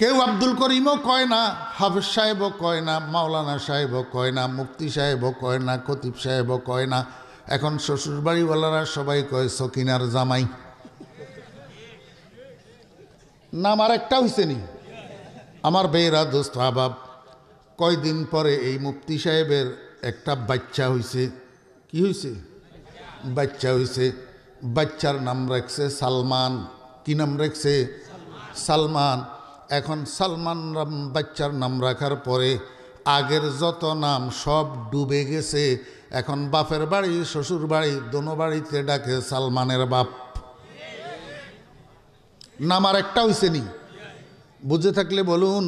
কেউ আব্দুল করিমও কয় না হাফেজ সাহেবও কয় না মাওলানা সাহেবও কয় না মুক্তি সাহেবও কয় না কতিব সাহেবও কয় না এখন শ্বশুরবাড়িওয়ালারা সবাই কয় সকিনার জামাই নাম আর একটা হয়েছে নি আমার বেয়েরা দোস্ত আবাব কয়দিন পরে এই মুফতি সাহেবের একটা বাচ্চা হয়েছে কি হয়েছে বাচ্চা হয়েছে বাচ্চার নাম রাখছে সালমান কি নাম রেখছে সালমান এখন সালমান বাচ্চার নাম রাখার পরে আগের যত নাম সব ডুবে গেছে এখন বাপের বাড়ি শ্বশুর বাড়ি দোনো বাড়িতে ডাকে সালমানের বাপ নাম আর একটা হয়েছে নি বুঝে থাকলে বলুন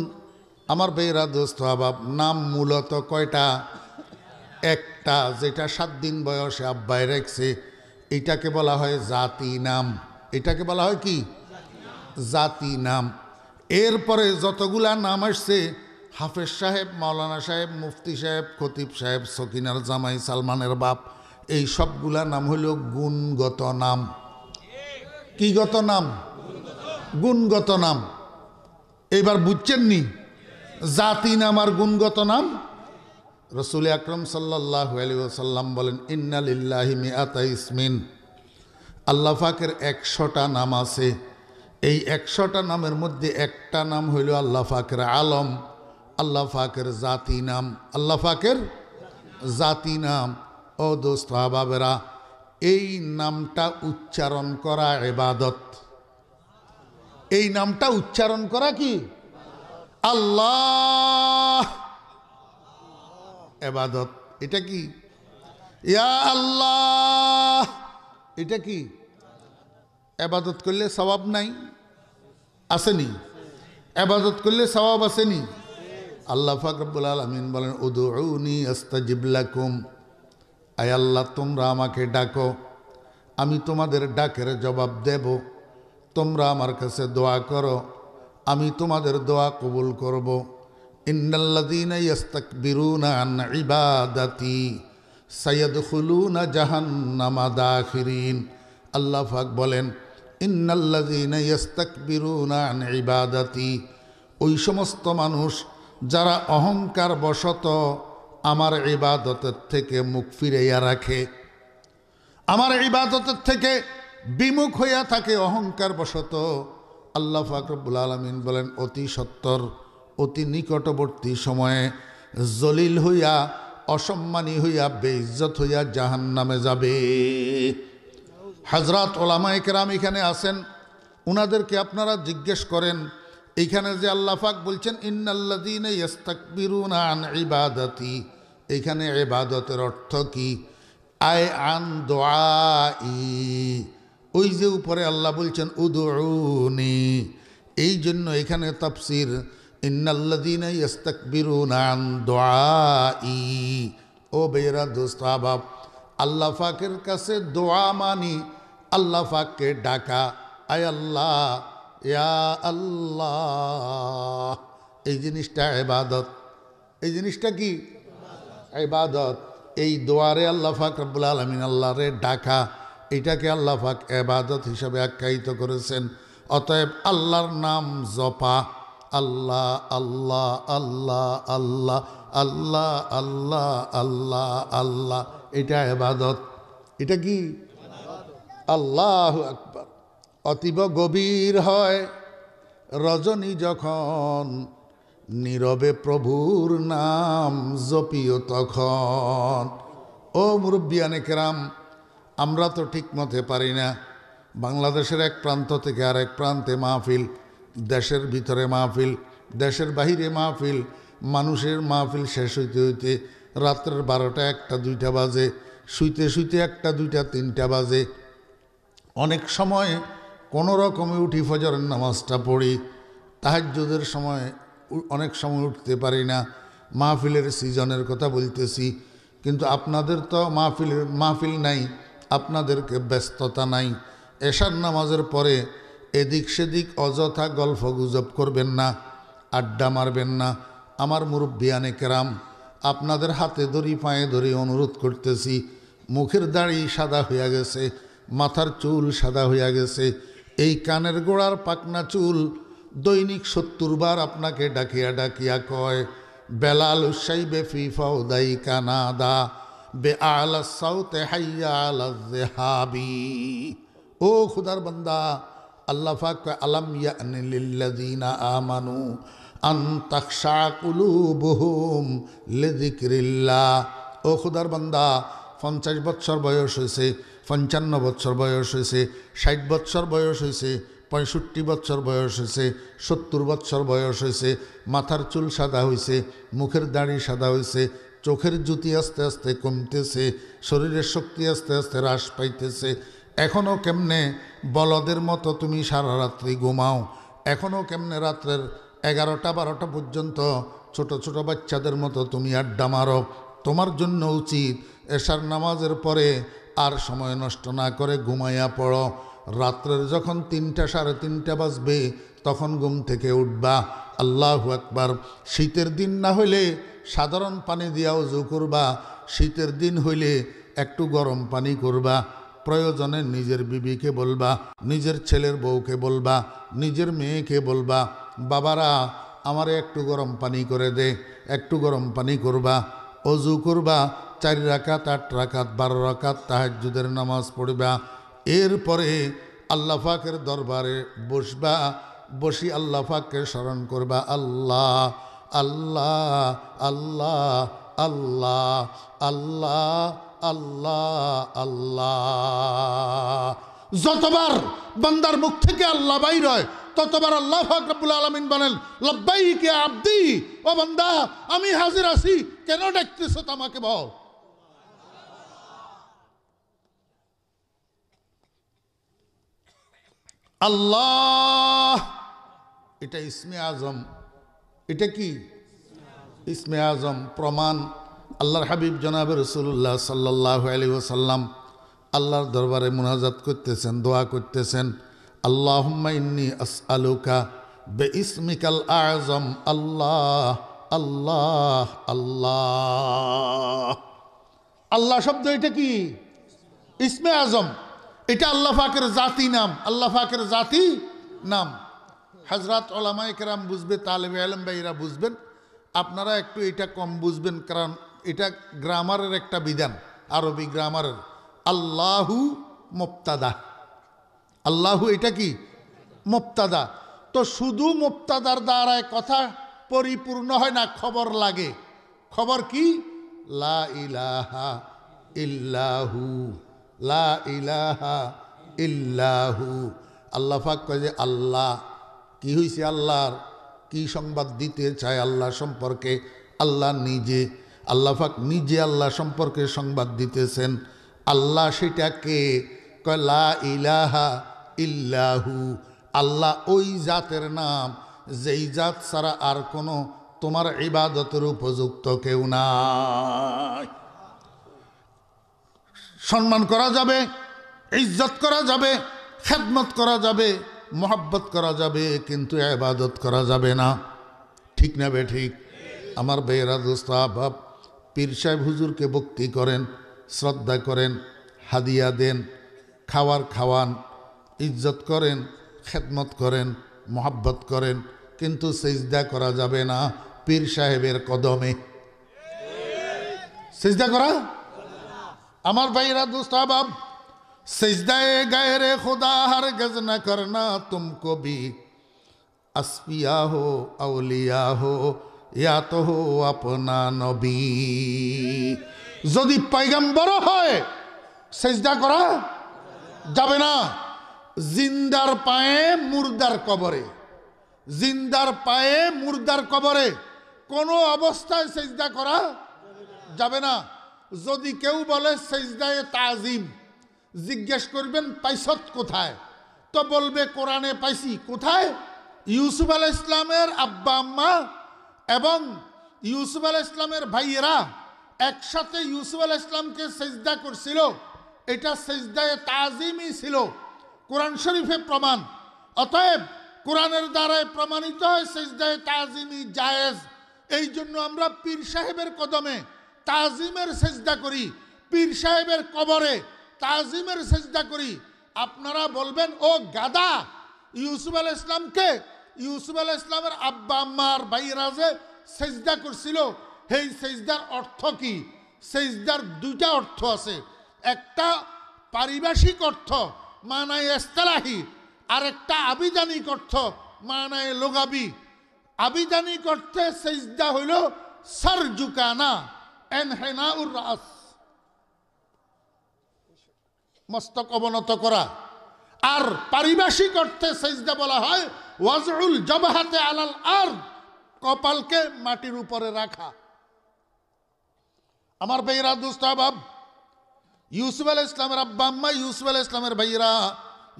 আমার বেয়েরা দোস্ত আবাব নাম মূলত কয়টা একটা যেটা সাত দিন বয়সে আব্বায় রেখছে এটাকে বলা হয় জাতি নাম এটাকে বলা হয় কি জাতি নাম এরপরে যতগুলা নাম আসছে হাফেজ সাহেব মাওলানা সাহেব মুফতি সাহেব খতিব সাহেব সকিনার জামাই সালমানের বাপ এই সবগুলা নাম হইল গুণগত নাম কিগত নাম গুণগত নাম এইবার বুঝছেন নি জাতি নাম আর গুণগত নাম রসুল আকরম সাল্লাহ আলী ওসাল্লাম বলেন ইন্নালিল্লাহিমি আতা ইসমিন আল্লাফাকের একশোটা নাম আছে এই একশোটা নামের মধ্যে একটা নাম হইল আল্লাহ আলম আল্লাহ জাতি নাম আল্লাহ জাতি নাম ও দোস্ত আবাবেরা এই নামটা উচ্চারণ করা এবাদত এই নামটা উচ্চারণ করা কি আল্লাহ এবাদত এটা কি ইয়া আল্লাহ এটা কি আবাদত করলে স্বভাব নাই আসেনি আবাদত করলে স্বভাব আসেনি আল্লাহ ফাকরবুল আলমিন বলেন উদৌনি আস্তাজিবলাকুম আয় আল্লাহ তোমরা আমাকে ডাকো আমি তোমাদের ডাকের জবাব দেব তোমরা আমার কাছে দোয়া করো আমি তোমাদের দোয়া কবুল করব ইন্নাল্লাদিন ইস্তাকবিরুনা আন ইবাদাতি সৈয়দ খুলুনা জাহান্নামা দাখিরিন আল্লাহ ফাক বলেন ইন্নাল্লাজিনাস্তাকবিরুনান ইবাদাতি ওই সমস্ত মানুষ যারা অহংকার বশত আমার ইবাদতের থেকে মুখ ফিরাইয়া রাখে আমার ইবাদতের থেকে বিমুখ হইয়া থাকে অহংকার বশত আল্লাহ ফাকরবুল আলমিন বলেন অতি সত্তর অতি নিকটবর্তী সময়ে জলিল হইয়া অসম্মানী হইয়া বেইজত হইয়া জাহান নামে যাবে হাজরাত ওলামাইকেরাম একরাম এখানে আসেন উনাদেরকে আপনারা জিজ্ঞেস করেন এইখানে যে আল্লাফাক বলছেন ইন্নাল্লাদিন ইয়াস্তাকবিরুন আন এইখানে এবাদতের অর্থ কি আই আন দোয়াই ওই যে উপরে আল্লাহ বলছেন উদৌনি এই জন্য এখানে তাফসির ইন্নাল্লাদিন ইস্তাকবিরুন আন দোয়াই ও বেরা দোস্ত আবাব আল্লাহ ফাকের কাছে দোয়া মানি আল্লাহ ফাককে ডাকা আয় আল্লাহ ইয়া আল্লাহ এই জিনিসটা এবাদত এই জিনিসটা কি এবাদত এই দোয়ারে আল্লাহ ফাক রব্বুল আলমিন আল্লাহরে ডাকা এটাকে আল্লাহ ফাক এবাদত হিসাবে আখ্যায়িত করেছেন অতএব আল্লাহর নাম জপা আল্লাহ আল্লাহ আল্লাহ আল্লাহ আল্লাহ আল্লাহ আল্লাহ আল্লাহ এটা এবাদত এটা কি আল্লাহ আকবর অতীব গভীর হয় রজনী যখন নীরবে প্রভুর নাম জপিও তখন ও মুরব্বিয়ানে কেরাম আমরা তো ঠিক মতে পারি না বাংলাদেশের এক প্রান্ত থেকে আরেক প্রান্তে মাহফিল দেশের ভিতরে মাহফিল দেশের বাহিরে মাহফিল মানুষের মাহফিল শেষ হইতে হইতে রাত্রের বারোটা একটা দুইটা বাজে শুইতে শুইতে একটা দুইটা তিনটা বাজে অনেক সময় কোনো রকমে উঠি ফজরের নামাজটা পড়ি তাহাজ্যদের সময় অনেক সময় উঠতে পারি না মাহফিলের সিজনের কথা বলতেছি কিন্তু আপনাদের তো মাহফিলের মাহফিল নাই আপনাদেরকে ব্যস্ততা নাই এশার নামাজের পরে এদিক সেদিক অযথা গল্প গুজব করবেন না আড্ডা মারবেন না আমার আনে কেরাম আপনাদের হাতে ধরি পায়ে ধরি অনুরোধ করতেছি মুখের দাড়ি সাদা হইয়া গেছে মাথার চুল সাদা হইয়া গেছে এই কানের গোড়ার পাকনা চুল দৈনিক সত্তর বার আপনাকে ডাকিয়া ডাকিয়া কয় বেলাল উসাই দাই কানা দা বে আলা সাউতে হাইয়া আলা হাবি ও খুদার বান্দা আল্লাহ পাক আলাম ইয়ানিল্লাযীনা আমানু আন তাখশা কুলুবুহুম লিযিকরিল্লাহ ও খুদার বান্দা পঞ্চাশ বছর বয়স হয়েছে পঞ্চান্ন বছর বয়স হয়েছে ষাট বছর বয়স হয়েছে পঁয়ষট্টি বছর বয়স হয়েছে সত্তর বছর বয়স হয়েছে মাথার চুল সাদা হয়েছে মুখের দাড়ি সাদা হয়েছে চোখের জুতি আস্তে আস্তে কমতেছে শরীরের শক্তি আস্তে আস্তে হ্রাস পাইতেছে এখনও কেমনে বলদের মতো তুমি সারা রাত্রি ঘুমাও এখনও কেমনে রাত্রের এগারোটা বারোটা পর্যন্ত ছোট ছোট বাচ্চাদের মতো তুমি আড্ডা মারো তোমার জন্য উচিত এশার নামাজের পরে আর সময় নষ্ট না করে ঘুমাইয়া পড়ো রাত্রের যখন তিনটা সাড়ে তিনটা বাজবে তখন ঘুম থেকে উঠবা আল্লাহ একবার শীতের দিন না হইলে সাধারণ পানি দিয়াও জু করবা শীতের দিন হইলে একটু গরম পানি করবা প্রয়োজনে নিজের বিবিকে বলবা নিজের ছেলের বউকে বলবা নিজের মেয়েকে বলবা বাবারা আমারে একটু গরম পানি করে দে একটু গরম পানি করবা অজু করবা চারি রাকাত আট রাকাত বারো রাকাত তাহাজুদের নামাজ পড়বা এরপরে আল্লাফাকের দরবারে বসবা বসি আল্লাফাককে স্মরণ করবা আল্লাহ আল্লাহ আল্লাহ আল্লাহ আল্লাহ আল্লাহ আল্লাহ যতবার বান্দার মুখ থেকে আল্লাহ বাইর হয় ততবার আল্লাহ ফাকরুল আলমিন বানেন লব্বাই কে আব্দি ও বান্দা আমি হাজির আছি কেন ডাকতেছ আমাকে বল আল্লাহ এটা ইসমে আজম এটা কি ইসমে আজম প্রমাণ আল্লাহর হাবিব জনাব রসুল্লাহ সাল্লাহ আলী ওসাল্লাম আল্লাহর দরবারে মুনাজাত করতেছেন দোয়া করতেছেন আল্লাহ ইন্নি আস আলুকা বে ইসমিকাল আজম আল্লাহ আল্লাহ আল্লাহ আল্লাহ শব্দ এটা কি ইসমে আজম এটা আল্লাহ ফাকের জাতি নাম আল্লাহ ফাকের জাতি নাম হজরত ওলামায় কেরাম বুঝবে তালেবে আলম ভাইরা বুঝবেন আপনারা একটু এটা কম বুঝবেন কারণ এটা গ্রামারের একটা বিধান আরবি গ্রামারের আল্লাহু মোপ্তাদা আল্লাহু এটা কি মোপ্তাদা তো শুধু মোপ্তাদার দ্বারায় কথা পরিপূর্ণ হয় না খবর লাগে খবর কি লা ইলাহা ইল্লাহু লা ইলাহা ইল্লাহু আল্লাহ ফাক কয় যে আল্লাহ কি হয়েছে আল্লাহর কি সংবাদ দিতে চায় আল্লাহ সম্পর্কে আল্লাহ নিজে আল্লাহাক নিজে আল্লাহ সম্পর্কে সংবাদ দিতেছেন আল্লাহ সেটাকে কলা ইলাহা ইল্লাহু আল্লাহ ওই জাতের নাম যেই জাত ছাড়া আর কোনো তোমার ইবাদতের উপযুক্ত কেউ নাই সম্মান করা যাবে ইজ্জত করা যাবে খেদমত করা যাবে মোহাব্বত করা যাবে কিন্তু এবাদত করা যাবে না ঠিক না বে ঠিক আমার বেয়েরা দোস্ত আহ্বাব পীর সাহেব হুজুরকে ভক্তি করেন শ্রদ্ধা করেন হাদিয়া দেন খাওয়ার খাওয়ান ইজ্জত করেন খেদমত করেন মোহাব্বত করেন কিন্তু সেজদা করা যাবে না পীর সাহেবের কদমে সেজদা করা আমার ভাইরা দুস্তাবাব সেজদায় রে খোদা হার গজ না করনা তুমকো ভি আসপিয়া হো আউলিয়া হো ইয়াত আপনা নবী যদি পাইগাম্বর হয় সেজদা করা যাবে না জিন্দার পায়ে মুর্দার কবরে জিন্দার পায়ে মুর্দার কবরে কোনো অবস্থায় সেজদা করা যাবে না যদি কেউ বলে সেজদায় তাজিম জিজ্ঞেস করবেন পাইসত কোথায় তো বলবে কোরআনে পাইছি কোথায় ইউসুফ আল ইসলামের আব্বা আম্মা এবং ইউসুফ আল ইসলামের ভাইয়েরা একসাথে ইউসুফ আল ইসলামকে সেজদা করছিল এটা সেজদায় তাজিমই ছিল কোরআন শরীফে প্রমাণ অতএব কোরআনের দ্বারায় প্রমাণিত হয় সেজদায় তাজিমি জায়েজ এই জন্য আমরা পীর সাহেবের কদমে তাজিমের সেজদা করি পীর সাহেবের কবরে তাজিমের সেজদা করি আপনারা বলবেন ও গাদা ইউসুফ আল ইসলামকে ইউসুফ আল ইসলামের আব্বা আম্মার ভাইরা যে সেজদা করছিল সেই সেজদার অর্থ কি সেজদার দুইটা অর্থ আছে একটা পারিভাষিক অর্থ মানায় এস্তালাহি আর একটা আবিদানিক অর্থ মানায় লোগাবি আবিদানিক অর্থে সেজদা হইল সার জুকানা এনহেনা উর রাস মস্তক অবনত করা আর পারিভাষিক অর্থে সেজদা বলা হয় ওয়াজুল জবাহাতে আলাল আর কপালকে মাটির উপরে রাখা আমার ভাইরা দুস্তাবাব ইউসুফ আল ইসলামের আব্বা ইউসুফ আল ইসলামের ভাইরা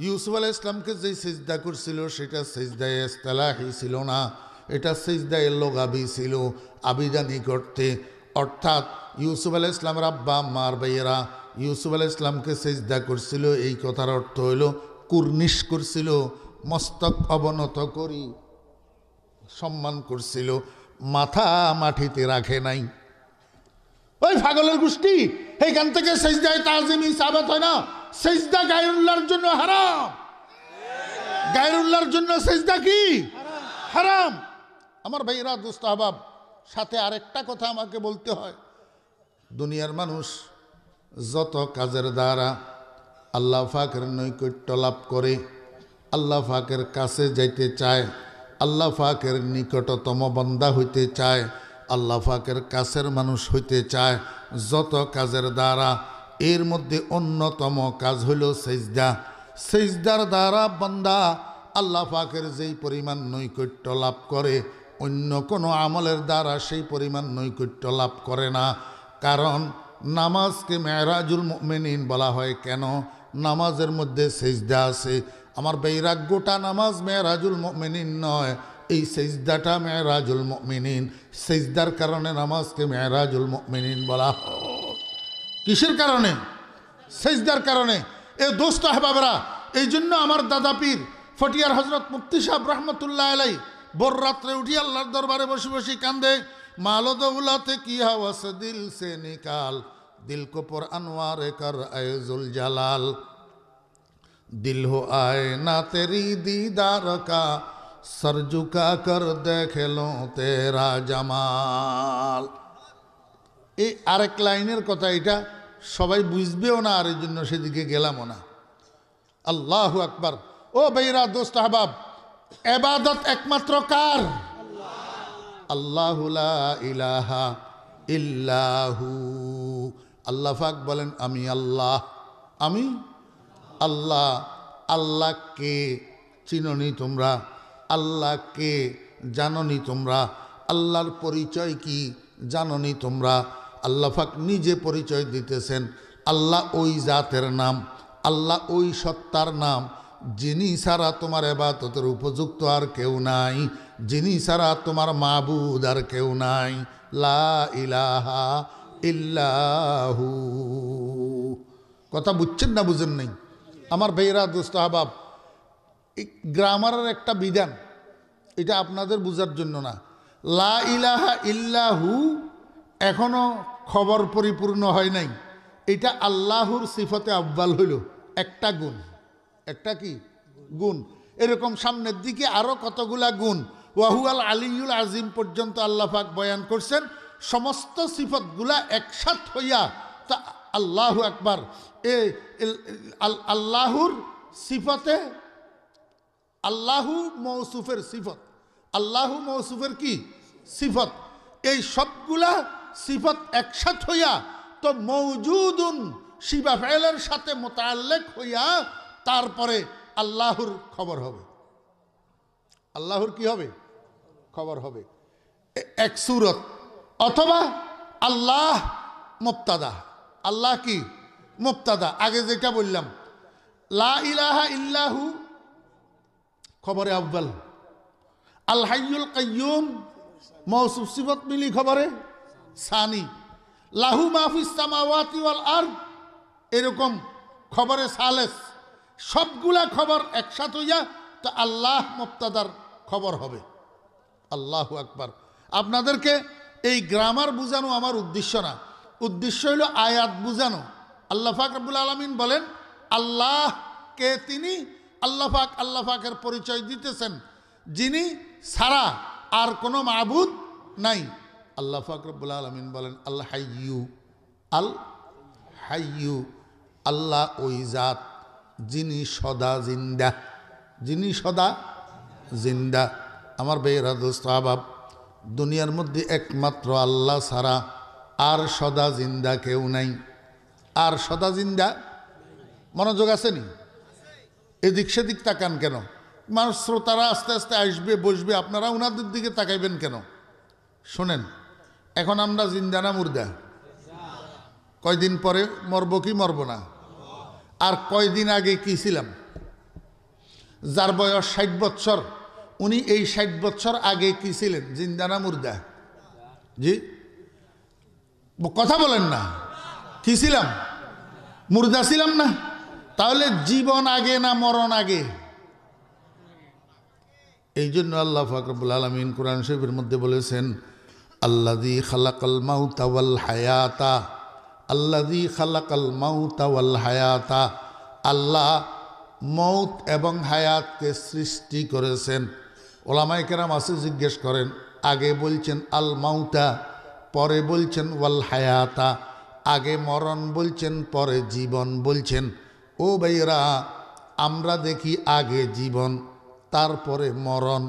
ইউসুফ আল ইসলামকে যে সিজদা করছিল সেটা সিজদায় ইস্তালাহি ছিল না এটা সিজদায় লোগাবি ছিল আবিদানি করতে অর্থাৎ ইউসুফ আল ইসলামের আব্বা আর ভাইয়েরা ইউসুফ আল ইসলামকে সেজদা করছিল এই কথার অর্থ হইল কুর্নিশ করছিল মস্তক অবনত করি সম্মান করছিল মাথা মাটিতে রাখে নাই ওই ফাগলের গোষ্ঠী এইখান থেকে সেজদায় তাজিমি সাবাত হয় না সেজদা গায়রুল্লাহর জন্য হারাম গায়রুল্লাহর জন্য সেজদা কি হারাম আমার ভাইরা দোস্ত হবাব সাথে আরেকটা কথা আমাকে বলতে হয় দুনিয়ার মানুষ যত কাজের দ্বারা আল্লাহ ফাকের নৈকট্য লাভ করে আল্লাহ ফাকের কাছে যাইতে চায় আল্লাহ ফাকের নিকটতম বন্দা হইতে চায় আল্লাহ ফাকের কাছের মানুষ হইতে চায় যত কাজের দ্বারা এর মধ্যে অন্যতম কাজ হইল সেজদা সেজদার দ্বারা বন্দা আল্লাহ ফাকের যেই পরিমাণ নৈকট্য লাভ করে অন্য কোনো আমলের দ্বারা সেই পরিমাণ নৈকট্য লাভ করে না কারণ নামাজকে মেয়রাজুল মেনিন বলা হয় কেন নামাজের মধ্যে সেজদা আছে আমার বৈরাগ্যটা নামাজ মেয়েরাজুল মমিনিন নয় এই সেজদাটা মেয়েরাজুল মমিনিন সেজদার কারণে নামাজকে মেয়েরাজুল মমিনিন বলা কিসের কারণে সেজদার কারণে এ দোস্ত হেবাবরা এই জন্য আমার দাদা পীর ফটিয়ার হজরত মুক্তি সাহেব রহমতুল্লাহ আলাই বর রাত্রে উঠি আল্লাহর দরবারে বসে বসে কান্দে মালদৌলাতে কি হাওয়াস দিল সে নিকাল দিল को पर কর कर জালাল দিল হো আয় না ना দিদার কা সর ঝুকা কর कर देख জামাল এই আরেক লাইনের কথা এটা সবাই বুঝবেও না আর এই জন্য সেদিকে গেলামও না আল্লাহ আকবর ও ভাইরা দোস্ত আহবাব এবাদত একমাত্র কার আল্লাহ ইলাহা ইল্লাহু আল্লাহ ফাক বলেন আমি আল্লাহ আমি আল্লাহ আল্লাহকে চিননি তোমরা আল্লাহকে জাননি তোমরা আল্লাহর পরিচয় কি জাননি তোমরা আল্লাহ ফাক নিজে পরিচয় দিতেছেন আল্লাহ ওই জাতের নাম আল্লাহ ওই সত্তার নাম যিনি ছাড়া তোমার এবাততের উপযুক্ত আর কেউ নাই যিনি ছাড়া তোমার মাবুদ আর কেউ নাই লা ইলাহা ইল্লাহু কথা বুঝছেন না বুঝেন নাই আমার ভাইরা দোস্ত আহবাব গ্রামারের একটা বিধান এটা আপনাদের বুঝার জন্য না লা ইলাহা ইল্লাহু এখনও খবর পরিপূর্ণ হয় নাই এটা আল্লাহুর সিফতে আব্বাল হইল একটা গুণ একটা কি গুণ এরকম সামনের দিকে আরও কতগুলা গুণ ওয়াহুয়াল আলিউল আজিম পর্যন্ত আল্লাহাক বয়ান করছেন সমস্ত সিফতগুলা একসাথ হইয়া তা আল্লাহ একবার এ আল্লাহুর সিফতে আল্লাহু মৌসুফের সিফত আল্লাহু মৌসুফের কি সিফত এই সবগুলা সিফত একসাথ হইয়া তো মৌজুদুন শিবা ফেলের সাথে মোতাল্লেক হইয়া তারপরে আল্লাহর খবর হবে আল্লাহর কি হবে খবর হবে এক সুরত অথবা আল্লাহ মুক্তাদা আল্লাহ কি মুক্তাদা আগে যেটা বললাম লা ইলাহা ইল্লাহু খবরে আব্বাল আল্লাহুল কাইয়ুম মৌসুফ সিবত মিলি খবরে সানি লাহু মাহফিস সামাওয়াতি ওয়াল আর এরকম খবরে সালেস সবগুলা খবর একসাথ হইয়া তো আল্লাহ মুক্তাদার খবর হবে আল্লাহু আকবার আপনাদেরকে এই গ্রামার বুঝানো আমার উদ্দেশ্য না উদ্দেশ্য হইল আয়াত বুঝানো আল্লাহ ফাক রবুল আলমিন বলেন আল্লাহকে তিনি আল্লাহ ফাক আল্লাহ ফাকের পরিচয় দিতেছেন যিনি সারা আর কোনো মাহবুদ নাই আল্লাহ ফাক রব্বুল আলমিন বলেন আল্লাহ হাইয়ু আল হাইয়ু আল্লাহ ওই জাত যিনি সদা জিন্দা যিনি সদা জিন্দা আমার বেয়েরা দোস্ত আবাব দুনিয়ার মধ্যে একমাত্র আল্লাহ ছাড়া আর সদা জিন্দা কেউ নাই আর সদা জিন্দা মনোযোগ নি এদিক সেদিক তাকান কেন মানুষ শ্রোতারা আস্তে আস্তে আসবে বসবে আপনারা ওনাদের দিকে তাকাইবেন কেন শোনেন এখন আমরা জিন্দা না মুর্দা কয়দিন পরে মরব কি মরব না আর কয়দিন আগে কি ছিলাম যার বয়স ষাট বৎসর উনি এই ষাট বছর আগে কি ছিলেন জিন্দানা মুর্দা জি কথা বলেন না কি ছিলাম মুর্দা ছিলাম না তাহলে জীবন আগে না মরণ আগে এই জন্য আল্লাহ ফাকরবুল আলমিন কোরআন শরীফের মধ্যে বলেছেন আল্লাদি খালাকাল মাউতাওয়াল হায়াতা আল্লাদি খালাকাল মাউতাওয়াল হায়াতা আল্লাহ মৌত এবং হায়াতকে সৃষ্টি করেছেন ওলামায় কেরাম আছে জিজ্ঞেস করেন আগে বলছেন আল মাউতা পরে বলছেন ওয়াল হায়াতা আগে মরণ বলছেন পরে জীবন বলছেন ও ভাইরা আমরা দেখি আগে জীবন তারপরে মরণ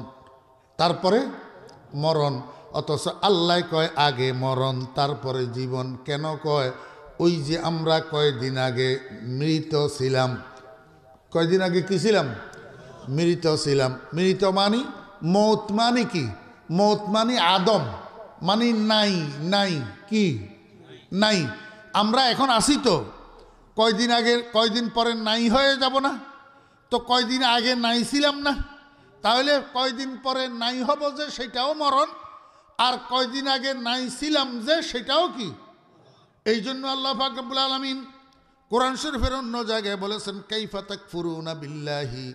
তারপরে মরণ অথচ আল্লাহ কয় আগে মরণ তারপরে জীবন কেন কয় ওই যে আমরা কয়দিন আগে মৃত ছিলাম কয়দিন আগে কী ছিলাম মৃত ছিলাম মৃত মানি মত মানে কি মত মানে আদম মানে নাই নাই কি নাই আমরা এখন আসি তো কয়দিন আগে কয়দিন পরে নাই হয়ে যাব না তো কয়দিন আগে নাই ছিলাম না তাহলে কয়দিন পরে নাই হব যে সেটাও মরণ আর কয়দিন আগে নাই ছিলাম যে সেটাও কি এই জন্য আল্লাহ ফাকবুল আলমিন কোরআন শরীফের অন্য জায়গায় বলেছেন কাইফাতাক ফুরুনা বিল্লাহি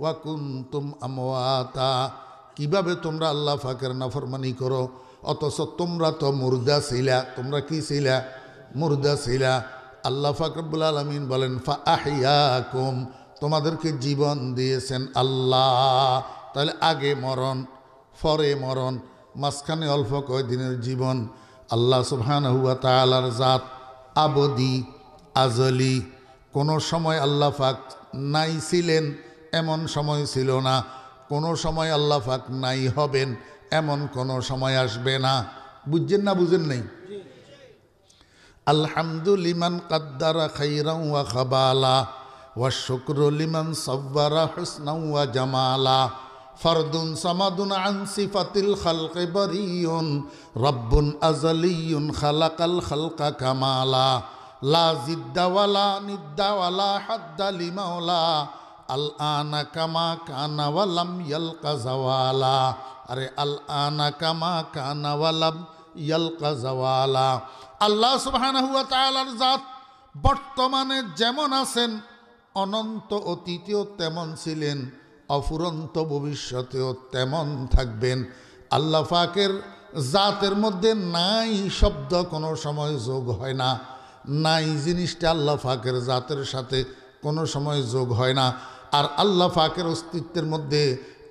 ওয়াকুন্তুম আমা কিভাবে তোমরা আল্লাহ ফাঁকের নাফরমানি করো অথচ তোমরা তো মুর্দা ছিলা তোমরা কি ছিলা মুর্দা ছিলা আল্লাহ ফাকরবুল আলমিন বলেন ফা আহিয়াকুম তোমাদেরকে জীবন দিয়েছেন আল্লাহ তাহলে আগে মরণ ফরে মরণ মাঝখানে অল্প কয়দিনের জীবন আল্লাহ সুহান হুয়া তালার জাত আবদি আজলি কোনো সময় আল্লাহ ফাক নাই ছিলেন এমন সময় ছিল না কোনো সময় আল্লাহ ফাক নাই হবেন এমন কোনো সময় আসবে না বুঝছেন না বুঝেন নেই আলহামদুলিমান কাদ্দারা খাইরাউ ওয়া খাবালা ওয়া শুক্রুলিমান সব্বারা হুসনাউ ওয়া জামালা ফরদুন সামাদুন আন সিফাতিল খালকে বরিয়ন রব্বুন আজলিয়ুন খালাকাল খালকা কামালা লা জিদ্দাওয়ালা নিদ্দাওয়ালা হাদ্দালি মাওলা আল আনা কামা কানাওয়ালাম ইয়ালকা জওয়ালা আরে আল আনা কামা কানাওয়ালাম ইয়ালকা জওয়ালা আল্লাহ সুবাহানহুয়া তালার জাত বর্তমানে যেমন আছেন অনন্ত অতীতেও তেমন ছিলেন অফুরন্ত ভবিষ্যতেও তেমন থাকবেন আল্লাহ পাকের জাতের মধ্যে নাই শব্দ কোনো সময় যোগ হয় না নাই জিনিসটা আল্লাহ পাকের জাতের সাথে কোনো সময় যোগ হয় না আর আল্লাহ ফাকের অস্তিত্বের মধ্যে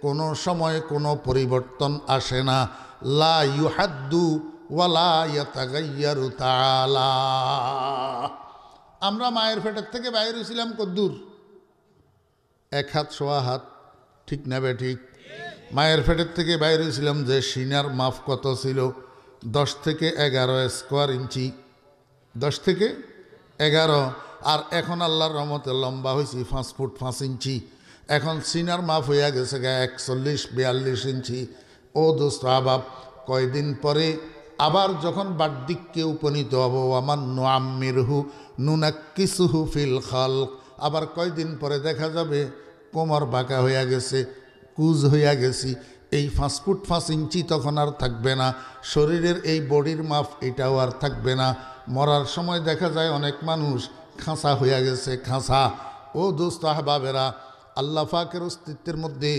কোনো সময় কোনো পরিবর্তন আসে না লা ইউহাদ্দু ওয়ালা ইয়াতাগাইয়ারু আমরা মায়ের ফেটার থেকে বাইরে হয়েছিলাম কদ্দুর এক হাত সোয়া হাত ঠিক না বে ঠিক মায়ের ফেটের থেকে বাইরে ছিলাম যে সিনার মাফ কত ছিল দশ থেকে এগারো স্কোয়ার ইঞ্চি দশ থেকে এগারো আর এখন আল্লাহর রহমতে লম্বা হয়েছি পাঁচ ফুট পাঁচ ইঞ্চি এখন সিনার মাফ হইয়া গেছে গা একচল্লিশ বিয়াল্লিশ ইঞ্চি ও দোস্ত আবাব কয়দিন পরে আবার যখন বার্ধিককে উপনীত হব আমার নোয়াম্মিরহু নুনাক্কিসুহু ফিল খাল আবার কয়দিন পরে দেখা যাবে কোমর বাঁকা হইয়া গেছে কুজ হইয়া গেছি এই পাঁচ ফুট পাঁচ ইঞ্চি তখন আর থাকবে না শরীরের এই বডির মাপ এটাও আর থাকবে না মরার সময় দেখা যায় অনেক মানুষ খাঁসা হইয়া গেছে খাঁসা ও দোস্ত আহবাবেরা আল্লাহ ফাকের অস্তিত্বের মধ্যে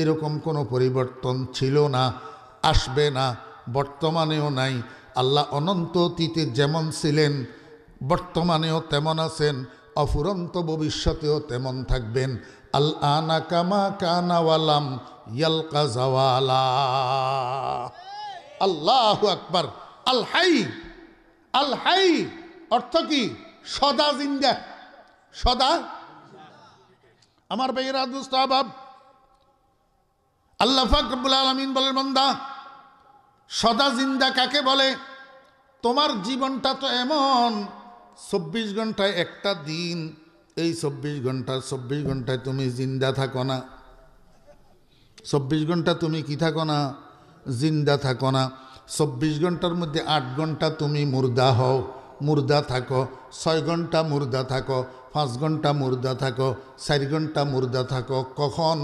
এরকম কোনো পরিবর্তন ছিল না আসবে না বর্তমানেও নাই আল্লাহ অনন্ত অতীতে যেমন ছিলেন বর্তমানেও তেমন আছেন অফুরন্ত ভবিষ্যতেও তেমন থাকবেন আল্লা আনা কামা কানাওয়ালাম ইয়ালকা আল্লাহ আকবার আল হাই আল হাই অর্থ কি সদা জিন্দা সদা আমার ভাইয়েরা দুস্তাহাব আল্লাহ ফাকবুল আলমিন বলেন বন্দা সদা জিন্দা কাকে বলে তোমার জীবনটা তো এমন চব্বিশ ঘন্টায় একটা দিন এই চব্বিশ ঘন্টা চব্বিশ ঘন্টায় তুমি জিন্দা থাকো না চব্বিশ ঘন্টা তুমি কি থাকো না জিন্দা থাকো না চব্বিশ ঘন্টার মধ্যে আট ঘন্টা তুমি মুর্দা হও মুর্দা থাকো ছয় ঘন্টা মুর্দা থাকো পাঁচ ঘন্টা মুর্দা থাকো চারি ঘন্টা মুর্দা থাকো কখন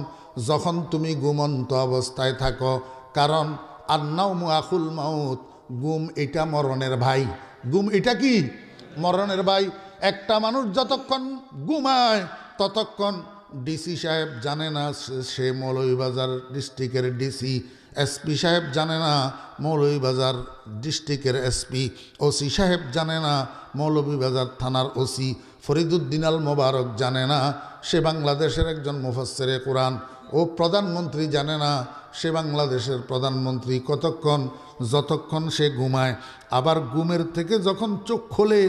যখন তুমি গুমন্ত অবস্থায় থাকো কারণ আন্নাও আকুল মাউত গুম এটা মরণের ভাই গুম এটা কি মরণের ভাই একটা মানুষ যতক্ষণ গুমায় ততক্ষণ ডিসি সাহেব জানে না সে মৌলভীবাজার ডিস্ট্রিক্টের ডিসি এসপি সাহেব জানে না মৌলভীবাজার ডিস্ট্রিক্টের এসপি ওসি সাহেব জানে না মৌলভীবাজার থানার ওসি ফরিদুদ্দিন আল মোবারক জানে না সে বাংলাদেশের একজন মুফাসের কোরআন ও প্রধানমন্ত্রী জানে না সে বাংলাদেশের প্রধানমন্ত্রী কতক্ষণ যতক্ষণ সে ঘুমায় আবার ঘুমের থেকে যখন চোখ খোলে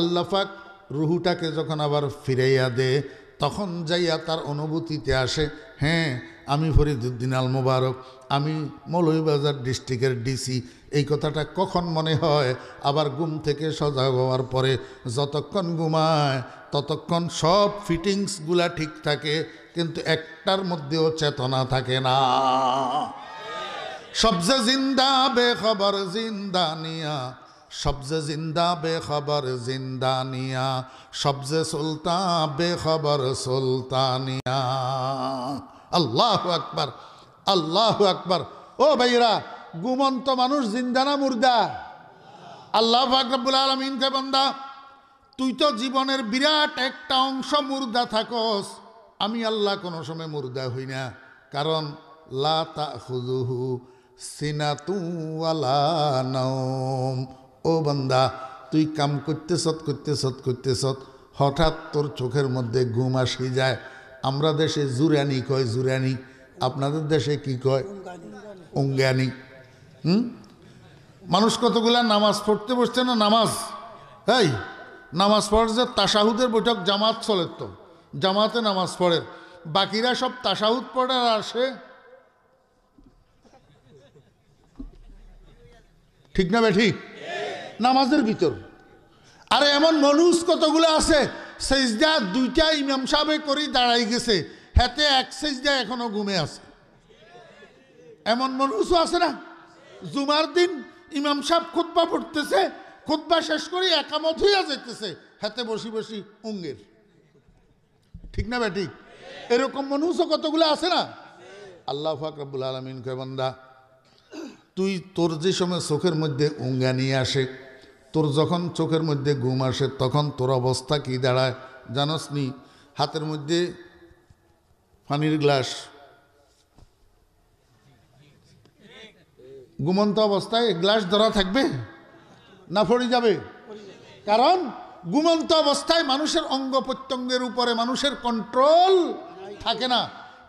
আল্লাফাক রুহুটাকে যখন আবার ফিরাইয়া দে তখন যাইয়া তার অনুভূতিতে আসে হ্যাঁ আমি ফরিদুদ্দিন আল মুবারক আমি মৌলভীবাজার ডিস্ট্রিক্টের ডিসি এই কথাটা কখন মনে হয় আবার ঘুম থেকে সজাগ হওয়ার পরে যতক্ষণ ঘুমায় ততক্ষণ সব ফিটিংসগুলা ঠিক থাকে কিন্তু একটার মধ্যেও চেতনা থাকে না সবজে জিন্দা বেখবর জিন্দা নিয়া সবজে জিন্দা বেখবর নিয়া সবজে সুলতান বেখবর সুলতানিয়া আল্লাহ আকবার আল্লাহ আকবার ও ভাইরা গুমন্ত মানুষ জিন্দানা মুর্দা আল্লাহ আকরাবুল আলমিনকে বন্দা তুই তো জীবনের বিরাট একটা অংশ মুর্দা থাকস আমি আল্লাহ কোনো সময় মুর্দা হই না কারণ লা হুজুহু সিনা ও বন্দা তুই কাম করতে সৎ করতে সৎ করতে সৎ হঠাৎ তোর চোখের মধ্যে ঘুম আসি যায় আমরা দেশে জুরানি কয় জুরানি আপনাদের দেশে কি কয় অঙ্গানি হুম মানুষ কতগুলা নামাজ পড়তে বসছে না নামাজ এই নামাজ পড়ার যে তাসাহুদের বৈঠক জামাত চলে তো জামাতে নামাজ পড়ে বাকিরা সব তাসাহুদ পড়ার আসে ঠিক না বে ঠিক নামাজের ভিতর আরে এমন মানুষ কতগুলো আছে সেজদা দুইটা ইমাম সাহেবে করে দাঁড়াই গেছে হাতে এক সেজদা এখনো ঘুমে আছে এমন মনুষ আছে না জুমার দিন ইমাম সাহেব খুদ্া পড়তেছে খুদ্া শেষ করে একামত হইয়া যেতেছে হাতে বসি বসি উঙ্গের ঠিক না বেটি এরকম মনুষ্য কতগুলো আছে না আল্লাহ ফাকরাবুল আলমিন কেবন্দা তুই তোর যে সময় চোখের মধ্যে উঙ্গা নিয়ে আসে তোর যখন চোখের মধ্যে ঘুম আসে তখন তোর অবস্থা কি দাঁড়ায় জানস নি হাতের মধ্যে পানির গ্লাস ঘুমন্ত অবস্থায় গ্লাস ধরা থাকবে না ফড়ে যাবে কারণ ঘুমন্ত অবস্থায় মানুষের অঙ্গ প্রত্যঙ্গের উপরে মানুষের কন্ট্রোল থাকে না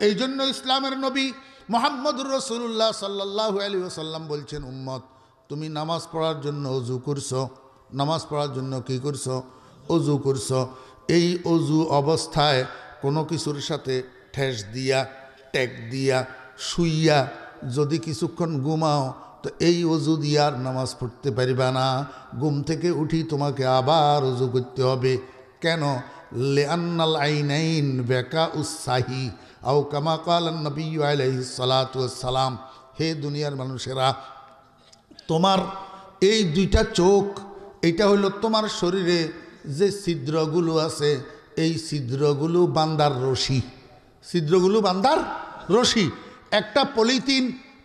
এই জন্য ইসলামের নবী মোহাম্মদুর রসুল্লাহ সাল্লাহ আলী ওসাল্লাম বলছেন উম্মত তুমি নামাজ পড়ার জন্য অজু করছ নামাজ পড়ার জন্য কি করছ অজু করছ এই অজু অবস্থায় কোনো কিছুর সাথে ঠেস দিয়া টেক দিয়া শুইয়া যদি কিছুক্ষণ ঘুমাও তো এই অজু দিয়ার নামাজ পড়তে পারিবা না ঘুম থেকে উঠি তোমাকে আবার অজু করতে হবে কেন লেআনাল আইনাইন বেকা উৎসাহী আউ কামাকাল নবী আলাইহি সালাম হে দুনিয়ার মানুষেরা তোমার এই দুইটা চোখ এটা হলো তোমার শরীরে যে ছিদ্রগুলো আছে এই ছিদ্রগুলো বান্দার রশি ছিদ্রগুলো বান্দার রশি একটা পলিথিন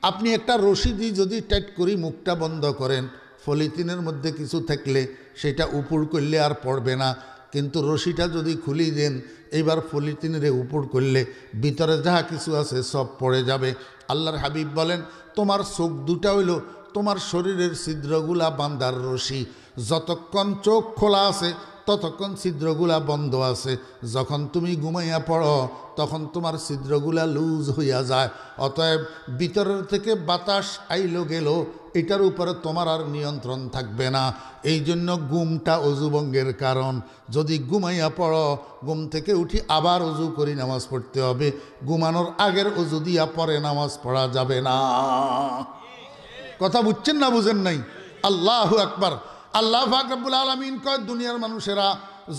আপনি একটা রশি দিয়ে যদি টাইট করি মুখটা বন্ধ করেন পলিথিনের মধ্যে কিছু থাকলে সেটা উপর করলে আর পড়বে না কিন্তু রশিটা যদি খুলি দেন এবার পলিথিনের উপর করলে ভিতরে যাহা কিছু আছে সব পড়ে যাবে আল্লাহর হাবিব বলেন তোমার চোখ দুটা হইল তোমার শরীরের ছিদ্রগুলা বান্দার রশি যতক্ষণ চোখ খোলা আছে ততক্ষণ ছিদ্রগুলা বন্ধ আছে যখন তুমি ঘুমাইয়া পড়ো তখন তোমার ছিদ্রগুলা লুজ হইয়া যায় অতএব ভিতরের থেকে বাতাস আইলো গেল এটার উপরে তোমার আর নিয়ন্ত্রণ থাকবে না এই জন্য গুমটা অজুবঙ্গের কারণ যদি ঘুমাইয়া পড়ো গুম থেকে উঠি আবার অজু করি নামাজ পড়তে হবে ঘুমানোর আগের অজু দিয়া পরে নামাজ পড়া যাবে না কথা বুঝছেন না বুঝেন নাই আল্লাহ একবার আল্লাহ ফাকরাবুল আলমিন কয় দুনিয়ার মানুষেরা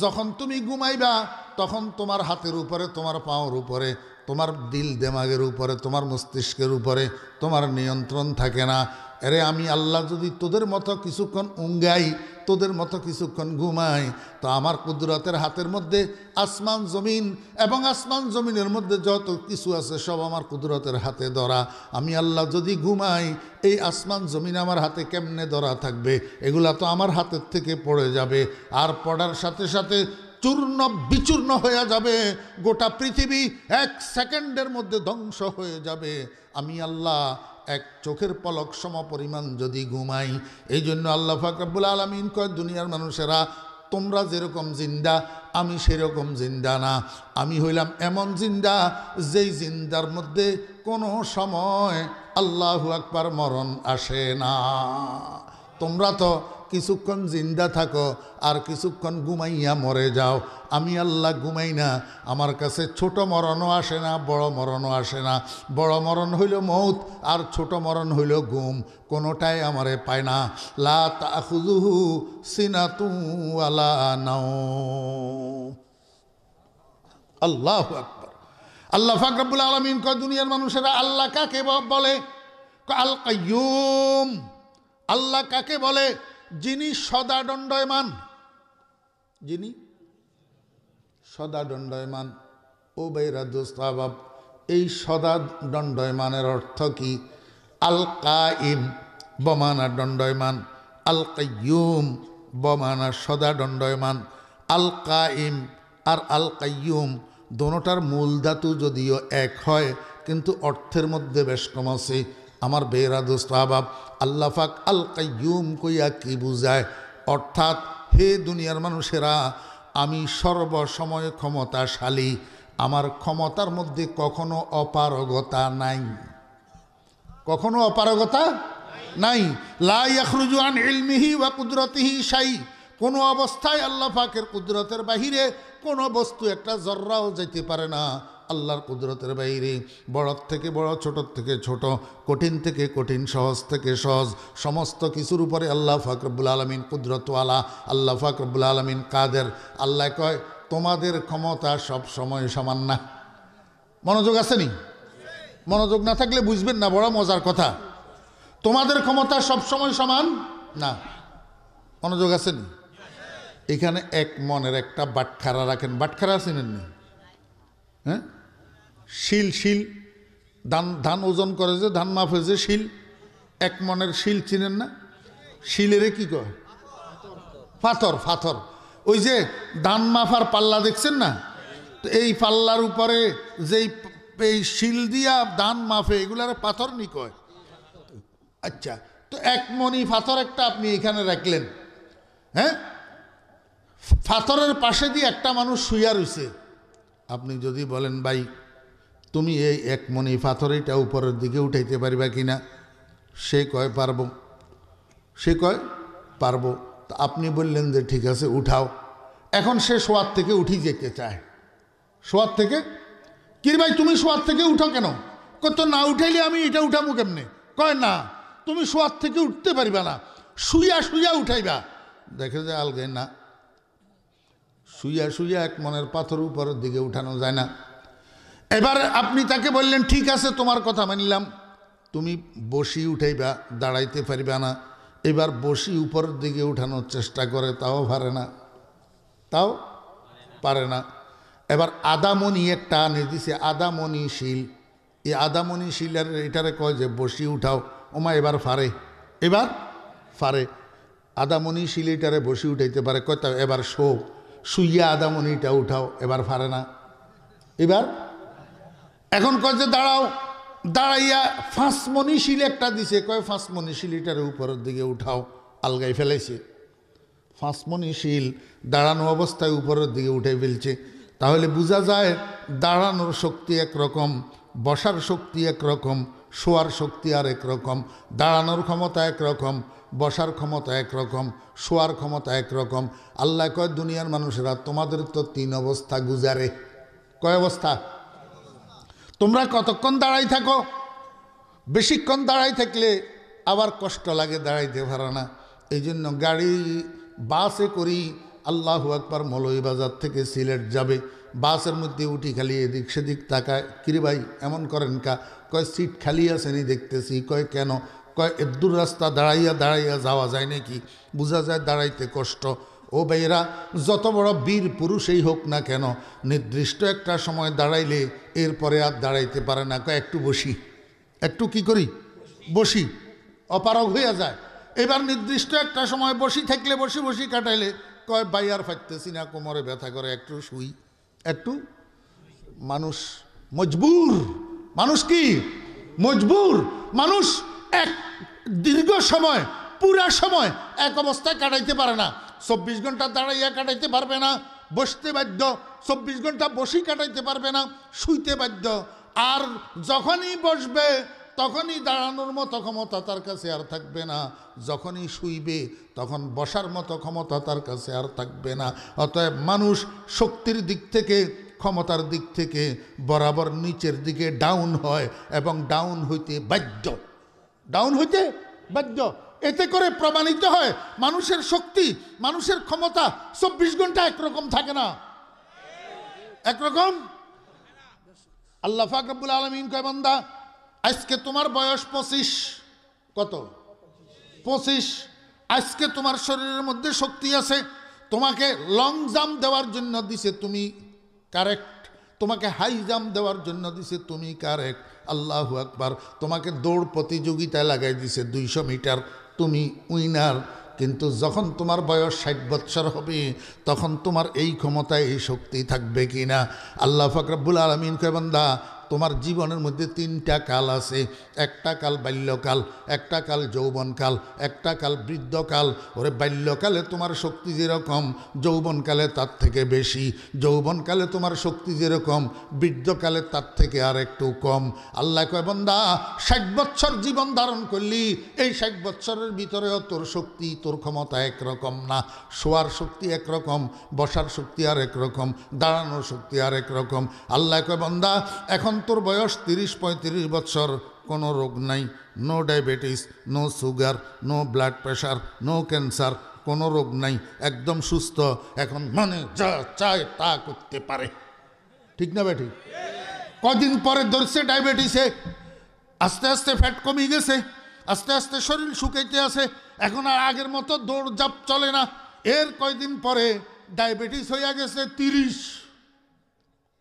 যখন তুমি ঘুমাইবা তখন তোমার হাতের উপরে তোমার পাওয়ার উপরে তোমার দিল দেমাগের উপরে তোমার মস্তিষ্কের উপরে তোমার নিয়ন্ত্রণ থাকে না আরে আমি আল্লাহ যদি তোদের মতো কিছুক্ষণ উঙ্গাই তোদের মতো কিছুক্ষণ ঘুমাই তো আমার কুদরতের হাতের মধ্যে আসমান জমিন এবং আসমান জমিনের মধ্যে যত কিছু আছে সব আমার কুদরতের হাতে ধরা আমি আল্লাহ যদি ঘুমাই এই আসমান জমিন আমার হাতে কেমনে ধরা থাকবে এগুলা তো আমার হাতের থেকে পড়ে যাবে আর পড়ার সাথে সাথে চূর্ণ বিচূর্ণ হয়ে যাবে গোটা পৃথিবী এক সেকেন্ডের মধ্যে ধ্বংস হয়ে যাবে আমি আল্লাহ এক চোখের পলক সম পরিমাণ যদি ঘুমাই এই জন্য আল্লাহ ফাকরাবুল আলমিন কয় দুনিয়ার মানুষেরা তোমরা যেরকম জিন্দা আমি সেরকম জিন্দা না আমি হইলাম এমন জিন্দা যেই জিন্দার মধ্যে কোনো সময় আল্লাহ আকবার মরণ আসে না তোমরা তো কিছুক্ষণ জিন্দা থাকো আর কিছুক্ষণ ঘুমাইয়া মরে যাও আমি আল্লাহ ঘুমাই না আমার কাছে ছোট মরণও আসে না বড় মরণও আসে না বড় মরণ হইল মৌত আর ছোট মরণ হইল ঘুম কোনোটাই আমারে পায় না লা আলা নাও আল্লাহ আকবর আল্লাহ ফাকরাবুল আলমিন কয় দুনিয়ার মানুষেরা আল্লাহ কাকে বলে আল্লাহ কাকে বলে যিনি সদা দণ্ডয়মান যিনি সদা দণ্ডয়মান ও বেরাদুস্তাবাব এই সদা দণ্ডয়মানের অর্থ কি আল কাইম বমানা দণ্ডয়মান আল কাইয়ুম বমানা সদা দণ্ডয়মান আল কাইম আর আল কাইয়ুম দোনোটার মূল ধাতু যদিও এক হয় কিন্তু অর্থের মধ্যে বেশ কম আছে আমার বেহরাদুস্তাহবাব আল্লাফাক আল কাইম কইয়া কি বুঝায় অর্থাৎ হে দুনিয়ার মানুষেরা আমি সর্বসময় ক্ষমতাশালী আমার ক্ষমতার মধ্যে কখনো অপারগতা নাই কখনো অপারগতা নাই লাখরুজুয়ান ইলমিহি বা কুদরতিহি সাই কোনো অবস্থায় আল্লাহ ফাঁকের কুদরতের বাহিরে কোনো বস্তু একটা জর্রাও যেতে পারে না আল্লাহর কুদরতের বাইরে বড়র থেকে বড় ছোটর থেকে ছোট কঠিন থেকে কঠিন সহজ থেকে সহজ সমস্ত কিছুর উপরে আল্লাহ ফাকরবুল আলমিন কুদরতওয়ালা আল্লাহ ফাকরবুল আলমিন কাদের আল্লাহ কয় তোমাদের ক্ষমতা সব সময় সমান না মনোযোগ আসেনি মনোযোগ না থাকলে বুঝবেন না বড় মজার কথা তোমাদের ক্ষমতা সব সময় সমান না মনোযোগ আসেনি এখানে এক মনের একটা বাটখারা রাখেন বাটখারা আছেন হ্যাঁ শিল শিল ধান ধান ওজন করে যে ধান মাফে হয়েছে শিল এক মনের শিল চিনেন না শিলেরে কি কয় পাথর পাথর ওই যে ধান মাফার পাল্লা দেখছেন না এই পাল্লার উপরে যেই এই শিল দিয়া ধান মাফে এগুলার পাথর নি কয় আচ্ছা তো এক মনি পাথর একটা আপনি এখানে রাখলেন হ্যাঁ পাথরের পাশে দিয়ে একটা মানুষ শুইয়া রয়েছে আপনি যদি বলেন ভাই তুমি এই একমনি পাথরিটা উপরের দিকে উঠাইতে পারিবা কি না সে কয় পারব সে কয় পারবো তা আপনি বললেন যে ঠিক আছে উঠাও এখন সে সোয়ার থেকে উঠি যেতে চায় সোয়ার থেকে কির ভাই তুমি সোয়ার থেকে উঠো কেন কত না উঠাইলে আমি এটা উঠাবো কেমনে কয় না তুমি সোয়াদ থেকে উঠতে পারিবা না শুইয়া শুইয়া উঠাইবা দেখে যে আলগে না শুইয়া শুইয়া এক মনের পাথর উপরের দিকে উঠানো যায় না এবার আপনি তাকে বললেন ঠিক আছে তোমার কথা মানলাম তুমি বসি উঠাইবা দাঁড়াইতে পারিবা না এবার বসি উপরের দিকে উঠানোর চেষ্টা করে তাও পারে না তাও পারে না এবার আদামণি একটা আনে দিছে আদামণি শিল এই আদামণি আর এটারে কয় যে বসি উঠাও ওমা এবার ফারে এবার ফারে আদামণি এটারে বসি উঠাইতে পারে কয় তা এবার শো শুইয়া আদামণিটা উঠাও এবার ফারে না এবার এখন কয় যে দাঁড়াও দাঁড়াইয়া ফাঁসমনি শিল একটা দিছে কয় ফাঁসমনি শিলিটার উপরের দিকে উঠাও আলগাই ফেলেছে ফাঁসমনি শিল দাঁড়ানো অবস্থায় উপরের দিকে উঠে ফেলছে তাহলে বোঝা যায় দাঁড়ানোর শক্তি একরকম বসার শক্তি একরকম শোয়ার শক্তি আর একরকম দাঁড়ানোর ক্ষমতা একরকম বসার ক্ষমতা একরকম শোয়ার ক্ষমতা একরকম আল্লাহ কয় দুনিয়ার মানুষেরা তোমাদের তো তিন অবস্থা গুজারে কয় অবস্থা তোমরা কতক্ষণ দাঁড়াই থাকো বেশিক্ষণ দাঁড়াই থাকলে আবার কষ্ট লাগে দাঁড়াইতে পারে না এই জন্য গাড়ি বাসে করি আল্লাহু আকবার মলই বাজার থেকে সিলেট যাবে বাসের মধ্যে উঠি খালি এদিক সেদিক তাকায় কিরে ভাই এমন করেন কা কয় সিট খালি আসেনি দেখতেছি কয় কেন কয় এদুর রাস্তা দাঁড়াইয়া দাঁড়াইয়া যাওয়া যায় নাকি বোঝা যায় দাঁড়াইতে কষ্ট ও বেয়েরা যত বড় বীর পুরুষই হোক না কেন নির্দিষ্ট একটা সময় দাঁড়াইলে এরপরে আর দাঁড়াইতে পারে না একটু বসি একটু কি করি বসি অপারগ হইয়া যায় এবার নির্দিষ্ট একটা সময় বসি থাকলে বসি বসি কাটাইলে কয় বাইয়ার ফাটতেছি না কোমরে ব্যথা করে একটু শুই একটু মানুষ মজবুর মানুষ কি মজবুর মানুষ এক দীর্ঘ সময় পুরা সময় এক অবস্থায় কাটাইতে পারে না চব্বিশ ঘন্টা দাঁড়াইয়া কাটাইতে পারবে না বসতে বাধ্য চব্বিশ ঘন্টা বসি কাটাইতে পারবে না শুইতে বাধ্য আর যখনই বসবে তখনই দাঁড়ানোর মতো ক্ষমতা তার কাছে আর থাকবে না যখনই শুইবে তখন বসার মতো ক্ষমতা তার কাছে আর থাকবে না অতএব মানুষ শক্তির দিক থেকে ক্ষমতার দিক থেকে বরাবর নিচের দিকে ডাউন হয় এবং ডাউন হইতে বাধ্য ডাউন হইতে বাধ্য এতে করে প্রমাণিত হয় মানুষের শক্তি মানুষের ক্ষমতা চব্বিশ ঘন্টা একরকম থাকে না একরকম আল্লাহ ফাকরাবুল আলমিন কয় আজকে তোমার বয়স পঁচিশ কত পঁচিশ আজকে তোমার শরীরের মধ্যে শক্তি আছে তোমাকে লং জাম্প দেওয়ার জন্য দিছে তুমি কারেক্ট তোমাকে হাই জাম্প দেওয়ার জন্য দিছে তুমি কারেক্ট আল্লাহ আকবার তোমাকে দৌড় প্রতিযোগিতায় লাগাই দিছে দুইশো মিটার তুমি উইনার কিন্তু যখন তোমার বয়স ষাট বৎসর হবে তখন তোমার এই ক্ষমতায় এই শক্তি থাকবে কি না আল্লাহ ফকরাবুল আলমিন কেবন্দা তোমার জীবনের মধ্যে তিনটা কাল আছে একটা কাল বাল্যকাল একটা কাল যৌবনকাল একটা কাল বৃদ্ধকাল ওরে বাল্যকালে তোমার শক্তি যেরকম যৌবনকালে তার থেকে বেশি যৌবনকালে তোমার শক্তি যেরকম বৃদ্ধকালে তার থেকে আর একটু কম আল্লাহ কয় ষাট বছর জীবন ধারণ করলি এই ষাট বছরের ভিতরেও তোর শক্তি তোর ক্ষমতা একরকম না শোয়ার শক্তি একরকম বসার শক্তি আর একরকম দাঁড়ানোর শক্তি আর একরকম আল্লাহ কয় এখন অন্তর বয়স তিরিশ পঁয়ত্রিশ বছর কোনো রোগ নাই no diabetes no sugar no blood pressure no cancer কোনো রোগ নাই একদম সুস্থ এখন মনে যা চায় তা করতে পারে ঠিক না বেটি কদিন পরে ধরছে ডায়াবেটিসে আস্তে আস্তে ফ্যাট কমে গেছে আস্তে আস্তে শরীর শুকাইতে আছে এখন আর আগের মতো দৌড়জাপ চলে না এর কয়দিন পরে ডায়াবেটিস হইয়া গেছে তিরিশ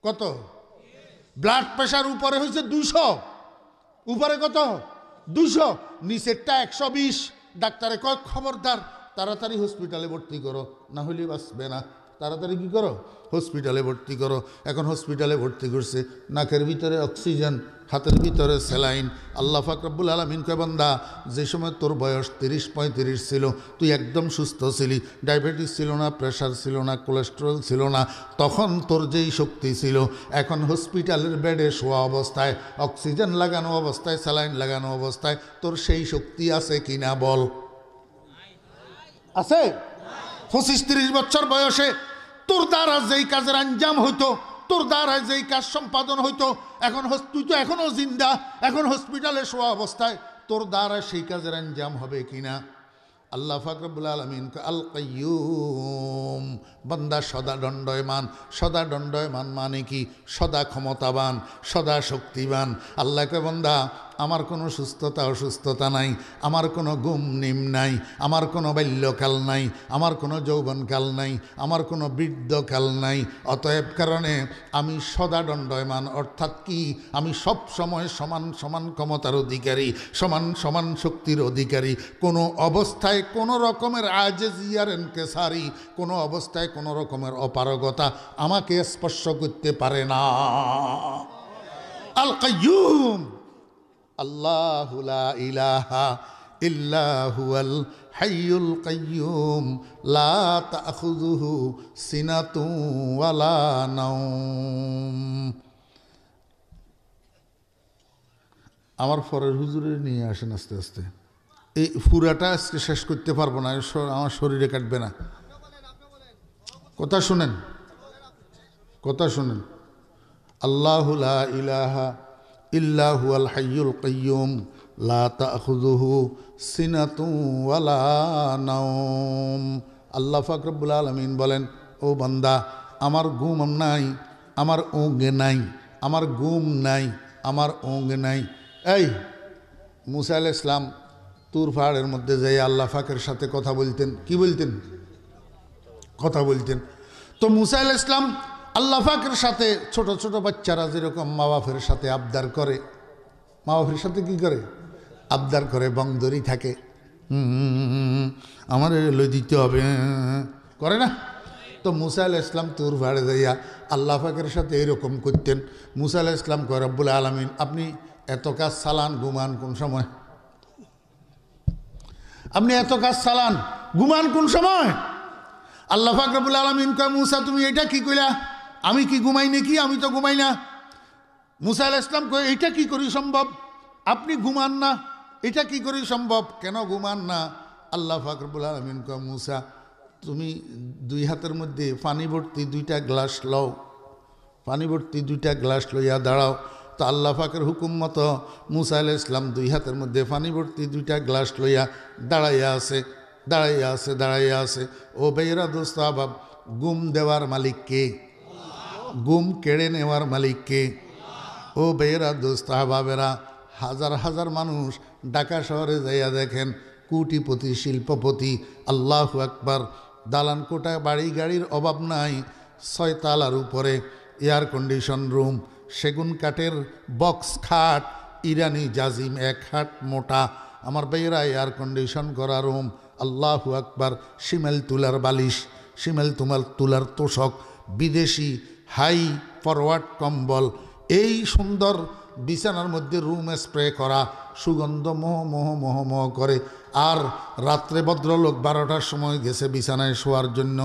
কত ব্লাড প্রেশার উপরে হয়েছে দুশো উপরে কত দুশো নিচেরটা একশো বিশ ডাক্তারে কয় খবরদার তাড়াতাড়ি হসপিটালে ভর্তি করো না হলে বাঁচবে না তাড়াতাড়ি কি করো হসপিটালে ভর্তি করো এখন হসপিটালে ভর্তি করছে নাকের ভিতরে অক্সিজেন হাতের ভিতরে স্যালাইন আল্লাহ ফাকরাবুল আলমিন কেবন্দা যে সময় তোর বয়স তিরিশ পঁয়ত্রিশ ছিল তুই একদম সুস্থ ছিলি ডায়াবেটিস ছিল না প্রেশার ছিল না কোলেস্টেরল ছিল না তখন তোর যেই শক্তি ছিল এখন হসপিটালের বেডে শোয়া অবস্থায় অক্সিজেন লাগানো অবস্থায় স্যালাইন লাগানো অবস্থায় তোর সেই শক্তি আছে কি না বল আছে পঁচিশ তিরিশ বছর বয়সে তোর দ্বারা যেই কাজের আঞ্জাম হইতো তোর দ্বারা যেই কাজ সম্পাদন হইতো এখন তুই তো এখনও জিন্দা এখন হসপিটালে শোয়া অবস্থায় তোর দ্বারা সেই কাজের আঞ্জাম হবে কিনা আল্লাহ ফাকরবুল আলমিন আল কয়ুম বন্দা সদা দণ্ডয়মান সদা দণ্ডয়মান মানে কি সদা ক্ষমতাবান সদা শক্তিবান আল্লাহকে বন্দা আমার কোনো সুস্থতা অসুস্থতা নাই আমার কোনো গুম নিম নাই আমার কোনো বাল্যকাল নাই আমার কোনো যৌবনকাল নাই আমার কোনো বৃদ্ধকাল নাই অতএব কারণে আমি সদা দণ্ডয়মান অর্থাৎ কি আমি সব সময় সমান সমান ক্ষমতার অধিকারী সমান সমান শক্তির অধিকারী কোনো অবস্থায় কোনো রকমের আজেজিয়ার সারি কোনো অবস্থায় কোনো রকমের অপারগতা আমাকে স্পর্শ করতে পারে না আল ইলাহা ইল্লাহুয়াল কাইয়ুম আমার ফরে হুজুরে নিয়ে আসেন আস্তে আস্তে এই ফুরাটা আজকে শেষ করতে পারবো না আমার শরীরে কাটবে না কথা শুনেন কথা শুনেন আল্লাহুলা ইলাহা ইল্লাহু আল হাইয়ুল কাইয়ুম লা তাখুযুহু সিনাতুন ওয়ালা নাওম আল্লাহ ফাকরবুল আলমিন বলেন ও বান্দা আমার ঘুম নাই আমার ওঙ্গে নাই আমার ঘুম নাই আমার ওঙ্গে নাই এই মুসা আল ইসলাম তুর পাহাড়ের মধ্যে যাই আল্লাহ ফাকের সাথে কথা বলতেন কি বলতেন কথা বলতেন তো মুসা আল ইসলাম আল্লাহ সাথে ছোট ছোট বাচ্চারা যেরকম মা বাপের সাথে আবদার করে মা বাপের সাথে কি করে আবদার করে বংদরি থাকে আমার লই দিতে হবে করে না তো মুসা আল ইসলাম তুর ভাড়ে যাইয়া আল্লাহ পাকের সাথে এরকম করতেন মুসা আল ইসলাম রব্বুল আলমিন আপনি এত কাজ চালান ঘুমান কোন সময় আপনি এত কাজ চালান ঘুমান কোন সময় আল্লাহ ফাকরবুল আলমিন কয় মুসা তুমি এটা কি কইলা আমি কি ঘুমাই নাকি আমি তো ঘুমাই না মুসা আল ইসলাম কয়ে এটা কি করি সম্ভব আপনি ঘুমান না এটা কি করি সম্ভব কেন ঘুমান না আল্লাহ ফাকরবুল আলমিন ক মুসা তুমি দুই হাতের মধ্যে পানি ভর্তি দুইটা গ্লাস লও পানি ভর্তি দুইটা গ্লাস লইয়া দাঁড়াও তো আল্লাহ ফাকের হুকুম মতো মুসা আল ইসলাম দুই হাতের মধ্যে পানি ভর্তি দুইটা গ্লাস লইয়া দাঁড়াইয়া আছে দাঁড়াইয়া আছে দাঁড়াইয়া আছে ও বেয়েরা দোস্ত আবাব গুম দেওয়ার মালিক কে গুম কেড়ে নেওয়ার মালিককে ও বেয়েরা বাবেরা হাজার হাজার মানুষ ঢাকা শহরে যাইয়া দেখেন কুটিপতি শিল্পপতি আল্লাহ আকবার দালান কোটা বাড়ি গাড়ির অভাব নাই ছয়তালার উপরে এয়ার কন্ডিশন রুম সেগুন কাঠের বক্স খাট ইরানি জাজিম এক হাট মোটা আমার বেয়েরা এয়ার কন্ডিশন করা রুম আল্লাহু আকবার শিমেল তুলার বালিশ শিমেল তুমার তুলার তোষক বিদেশি হাই ফরওয়ার্ড কম্বল এই সুন্দর বিছানার মধ্যে রুম স্প্রে করা সুগন্ধ মোহ মোহ মোহ মোহ করে আর রাত্রে ভদ্রলোক বারোটার সময় গেছে বিছানায় শোয়ার জন্য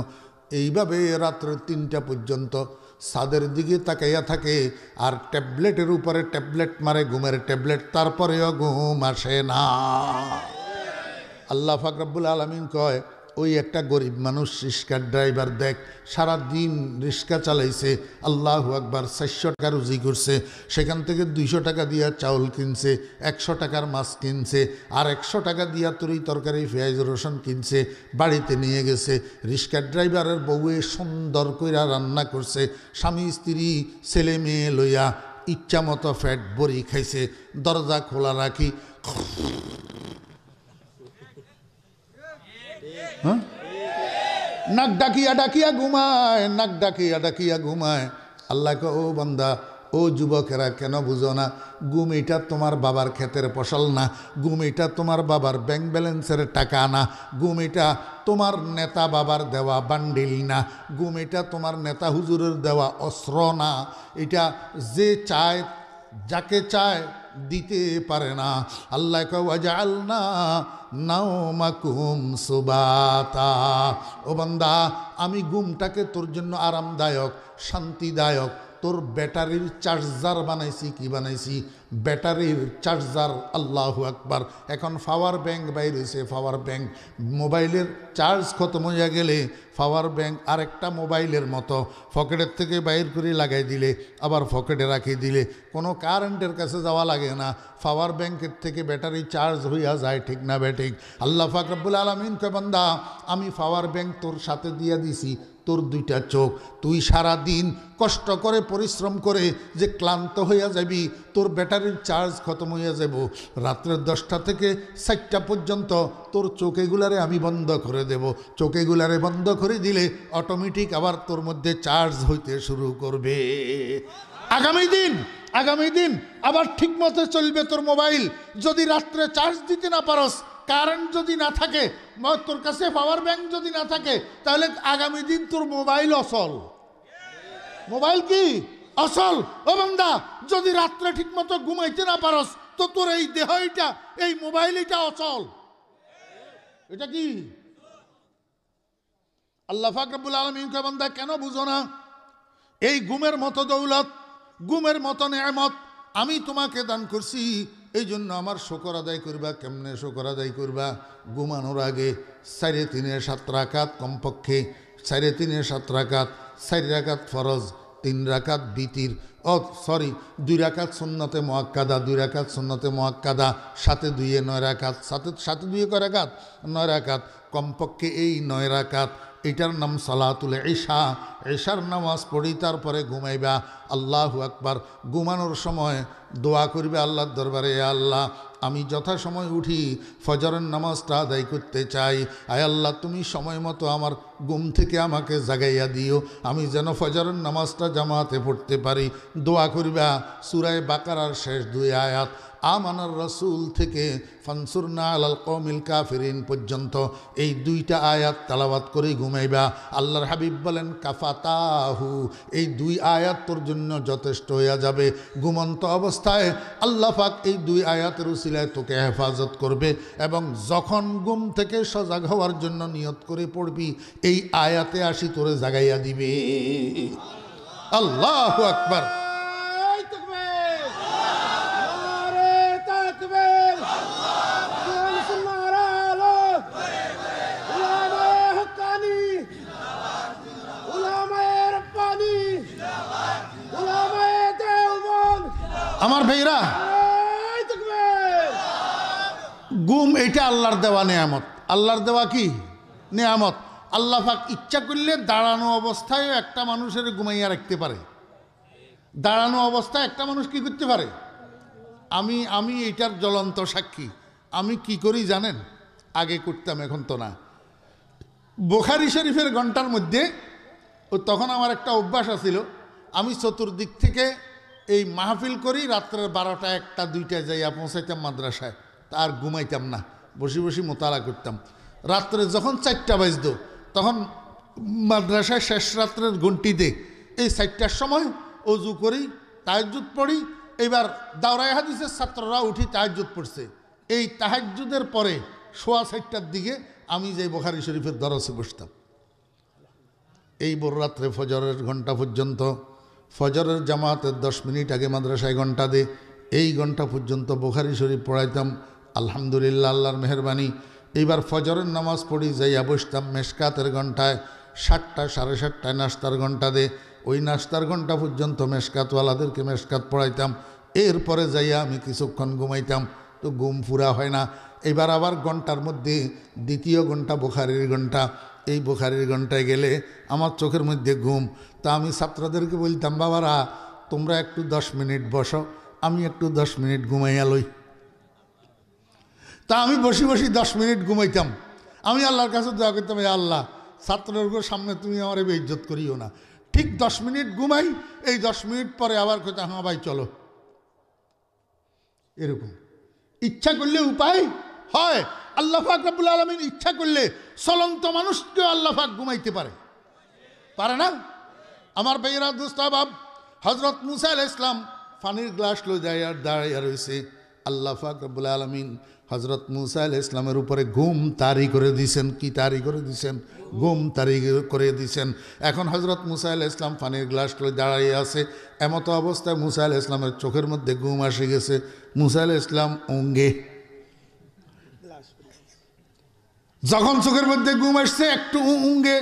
এইভাবে রাত্রে তিনটা পর্যন্ত সাদের দিকে তাকাইয়া থাকে আর ট্যাবলেটের উপরে ট্যাবলেট মারে ঘুমের ট্যাবলেট তারপরেও ঘুম আসে না আল্লাহ ফাকরাবুল আলমিন কয় ওই একটা গরিব মানুষ রিক্সার ড্রাইভার দেখ সারা দিন রিক্সা চালাইছে আল্লাহ একবার চারশো টাকা রুজি করছে সেখান থেকে দুইশো টাকা দিয়া চাউল কিনছে একশো টাকার মাছ কিনছে আর একশো টাকা দিয়া তরি তরকারি পেঁয়াজ রসুন কিনছে বাড়িতে নিয়ে গেছে রিক্সার ড্রাইভারের বউয়ে সুন্দর কইরা রান্না করছে স্বামী স্ত্রী ছেলে মেয়ে লইয়া ইচ্ছা মতো ফ্যাট বড়ি খাইছে দরজা খোলা রাখি হ্যাঁ নাক ডাকিয়া ডাকিয়া ঘুমায় নাক ডাকিয়া ডাকিয়া ঘুমায় আল্লাহকে ও বন্দা ও যুবকেরা কেন বুঝো না গুম এটা তোমার বাবার ক্ষেতের ফসল না গুম এটা তোমার বাবার ব্যাংক ব্যালেন্সের টাকা না গুম এটা তোমার নেতা বাবার দেওয়া বান্ডিল না গুম এটা তোমার নেতা হুজুরের দেওয়া অস্ত্র না এটা যে চায় যাকে চায় দিতে পারে না আল্লাহ কওয়াজাল না নাও মাকুম সুবাতা ও বান্দা আমি গুমটাকে তোর জন্য আরামদায়ক শান্তিদায়ক তোর ব্যাটারির চার্জার বানাইছি কি বানাইছি ব্যাটারির চার্জার আল্লাহ আকবার এখন পাওয়ার ব্যাংক বাইরেছে রয়েছে পাওয়ার ব্যাংক মোবাইলের চার্জ খতম হইয়া গেলে পাওয়ার ব্যাংক আরেকটা মোবাইলের মতো ফকেটের থেকে বাইর করে লাগাই দিলে আবার ফকেটে রাখি দিলে কোনো কারেন্টের কাছে যাওয়া লাগে না পাওয়ার ব্যাংকের থেকে ব্যাটারি চার্জ হইয়া যায় ঠিক না ব্যাটিক আল্লাহ ফাকরাবুল আলমিন কে বন্দা আমি পাওয়ার ব্যাংক তোর সাথে দিয়ে দিছি তোর দুইটা চোখ তুই সারা দিন কষ্ট করে পরিশ্রম করে যে ক্লান্ত হইয়া যাবি তোর ব্যাটারির চার্জ খতম হইয়া যাব রাত্রের দশটা থেকে চারটা পর্যন্ত তোর চোখ এগুলারে আমি বন্ধ করে দেব চোখ এগুলারে বন্ধ করে দিলে অটোমেটিক আবার তোর মধ্যে চার্জ হইতে শুরু করবে আগামী দিন আগামী দিন আবার ঠিকমতো চলবে তোর মোবাইল যদি রাত্রে চার্জ দিতে না পারস কারেন্ট যদি না থাকে তোর কাছে পাওয়ার ব্যাংক যদি না থাকে তাহলে আগামী দিন তোর মোবাইল অসল মোবাইল কি অসল ও বন্দা যদি রাত্রে ঠিক মতো ঘুমাইতে না পারস তো তোর এই দেহ এটা এই মোবাইল এটা অচল এটা কি আল্লাহ ফাকরুল আলমিনকে বন্দা কেন বুঝো না এই গুমের মতো দৌলত গুমের মতো নেয়ামত আমি তোমাকে দান করছি এই জন্য আমার শকর আদায় করবা কেমনে শকর আদায় করবা ঘুমানোর আগে সাড়ে তিনে সাত রাকাত কমপক্ষে সাড়ে তিনে সাত রাকাত চারি রাকাত ফরজ তিন রাকাত বিতির ও সরি দুই রাকাত সুন্নতে মোয়াক্কাদা দুই রাকাত সন্নতে মোয়াক্কাদা সাথে দুইয়ে নয় রাকাত সাথে সাথে দুইয়ে কয় রাকাত নয় রাকাত কমপক্ষে এই নয় রাকাত এটার নাম সালাতুল ঈশা ঈশার নামাজ পড়ি তারপরে ঘুমাইবা আল্লাহু আকবার ঘুমানোর সময় দোয়া করবে আল্লাহর দরবারে আল্লাহ আমি সময় উঠি ফজরের নামাজটা আদায় করতে চাই আয় আল্লাহ তুমি সময় মতো আমার গুম থেকে আমাকে জাগাইয়া দিও আমি যেন ফজরের নামাজটা জামাতে পড়তে পারি দোয়া করিবা সুরায় বাকারার শেষ দুই আয়াত আমানার রসুল থেকে ফনসুরনা আলাল কৌমিল কাফিরিন পর্যন্ত এই দুইটা আয়াত তালাবাত করে ঘুমাইবা আল্লাহর হাবিব বলেন কাফাতাহু এই দুই আয়াত তোর জন্য যথেষ্ট হইয়া যাবে ঘুমন্ত অবস্থা অবস্থায় আল্লাহ পাক এই দুই আয়াতের উসিলায় তোকে হেফাজত করবে এবং যখন গুম থেকে সজাগ হওয়ার জন্য নিয়ত করে পড়বি এই আয়াতে আসি তোরে জাগাইয়া দিবে আল্লাহ আকবার আমার ভাইরা গুম এটা আল্লাহর দেওয়া নেয়ামত আল্লাহর দেওয়া কি নেয়ামত আল্লাহ পাক ইচ্ছা করলে দাঁড়ানো অবস্থায় একটা মানুষের ঘুমাইয়া রাখতে পারে দাঁড়ানো অবস্থায় একটা মানুষ কি করতে পারে আমি আমি এটার জ্বলন্ত সাক্ষী আমি কি করি জানেন আগে করতাম এখন তো না বোখারি শরীফের ঘন্টার মধ্যে ও তখন আমার একটা অভ্যাস আছিল আমি চতুর্দিক থেকে এই মাহফিল করি রাত্রের বারোটা একটা দুইটা যাইয়া পৌঁছাইতাম মাদ্রাসায় আর ঘুমাইতাম না বসি বসি মোতালা করতাম রাত্রে যখন চারটা বাজত তখন মাদ্রাসায় শেষ রাত্রের দে এই চারটার সময় অজু করি তাহাজুদ পড়ি এবার দাওরায় হাদিসের ছাত্ররা উঠি তাহাজুদ পড়ছে এই তাহাজুদের পরে সোয়া চারটার দিকে আমি যে বোখারি শরীফের দরসে বসতাম এই বড় রাত্রে ফজরের ঘন্টা পর্যন্ত ফজরের জামাতের দশ মিনিট আগে মাদ্রাসায় ঘন্টা দে এই ঘন্টা পর্যন্ত বোখারি শরীফ পড়াইতাম আলহামদুলিল্লাহ আল্লাহর মেহরবানি এইবার ফজরের নামাজ পড়ি যাইয়া বসতাম মেশকাতের ঘন্টায় সাতটা সাড়ে সাতটায় নাস্তার ঘন্টা দে ওই নাস্তার ঘন্টা পর্যন্ত মেশকাতওয়ালাদেরকে মেশকাত পড়াইতাম এরপরে যাইয়া আমি কিছুক্ষণ ঘুমাইতাম তো ঘুম ফুরা হয় না এবার আবার ঘন্টার মধ্যে দ্বিতীয় ঘন্টা বুখারির ঘন্টা এই বুখারির ঘন্টায় গেলে আমার চোখের মধ্যে ঘুম তা আমি ছাত্রদেরকে বলতাম বাবারা তোমরা একটু দশ মিনিট বসো আমি একটু দশ মিনিট ঘুমাইয়া লই তা আমি বসি বসি দশ মিনিট ঘুমাইতাম আমি আল্লাহর কাছে দোয়া করতাম এই আল্লাহ ছাত্রদের সামনে তুমি আমার এই ইজ্জত করিও না ঠিক দশ মিনিট ঘুমাই এই দশ মিনিট পরে আবার কথা হ্যাঁ ভাই চলো এরকম ইচ্ছা করলে উপায় হয় আল্লাহাক রাবুল আলমিন ইচ্ছা করলে চলন্ত মানুষকেও আল্লাহাক ঘুমাইতে পারে পারে না আমার বেয়েরা দুস্তাবাব হজরত মুসা আল ইসলাম পানির গ্লাস লো যায় আর দাঁড়াইয়া রয়েছে আল্লাহ ফাক রাবুল আলমিন হজরত মুসা আল ইসলামের উপরে ঘুম তারি করে দিয়েছেন কি তারি করে দিছেন ঘুম তারি করে দিছেন এখন হজরত মুসা আল ইসলাম পানির গ্লাস করে দাঁড়াইয়ে আছে এমতো অবস্থায় মুসা আল ইসলামের চোখের মধ্যে ঘুম আসে গেছে মুসা আল ইসলাম অঙ্গে যখন চোখের মধ্যে ঘুম আসছে একটু উঙ্গে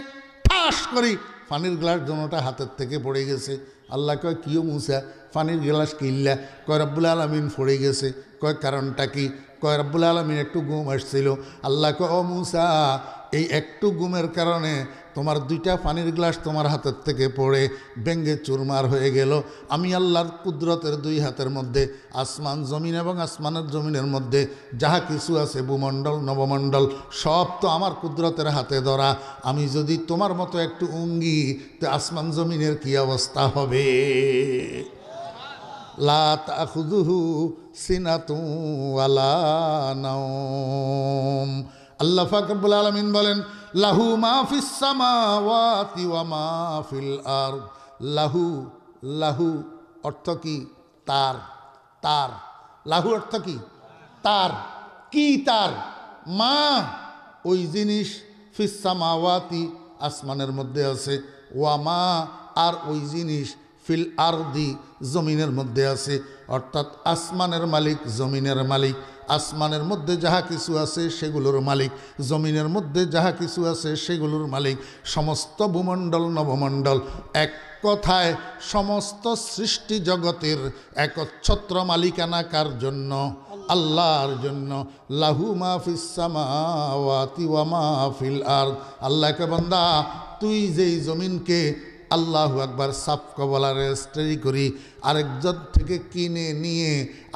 ঠাস করি পানির গ্লাস দোনোটা হাতের থেকে পড়ে গেছে আল্লাহ কয় কিও মুসা পানির গ্লাস কিল্লা কয় রব্বুল আলমিন পড়ে গেছে কয় কারণটা কি কয় রব্বুল আলমিন একটু ঘুম আসছিল আল্লাহ কয় ও মুসা এই একটু ঘুমের কারণে তোমার দুইটা পানির গ্লাস তোমার হাতের থেকে পড়ে ব্যঙ্গে চুরমার হয়ে গেল আমি আল্লাহর কুদরতের দুই হাতের মধ্যে আসমান জমিন এবং আসমানের জমিনের মধ্যে যাহা কিছু আছে ভূমণ্ডল নবমণ্ডল সব তো আমার কুদরতের হাতে ধরা আমি যদি তোমার মতো একটু অঙ্গি তো আসমান জমিনের কি অবস্থা হবে আল্লাহ ফাকবুল আলমিন বলেন লাহু মাহফিস সামাওয়াতি আর লাহু লাহু অর্থ কি তার তার লাহু অর্থ কি তার কি তার মা ওই জিনিস ফিসামাওয়াতি আসমানের মধ্যে আছে ওয়া মা আর ওই জিনিস ফিল আরদি জমিনের মধ্যে আছে অর্থাৎ আসমানের মালিক জমিনের মালিক আসমানের মধ্যে যাহা কিছু আছে সেগুলোর মালিক জমিনের মধ্যে যাহা কিছু আছে সেগুলোর মালিক সমস্ত ভূমণ্ডল নবমণ্ডল এক কথায় সমস্ত সৃষ্টি জগতের একচ্ছত্র মালিকানা কার জন্য আল্লাহর জন্য লাহু আর আল্লাহকে বন্দা তুই যেই জমিনকে আল্লাহ একবার সাফ কবলারে স্টাডি করি আরেকজন থেকে কিনে নিয়ে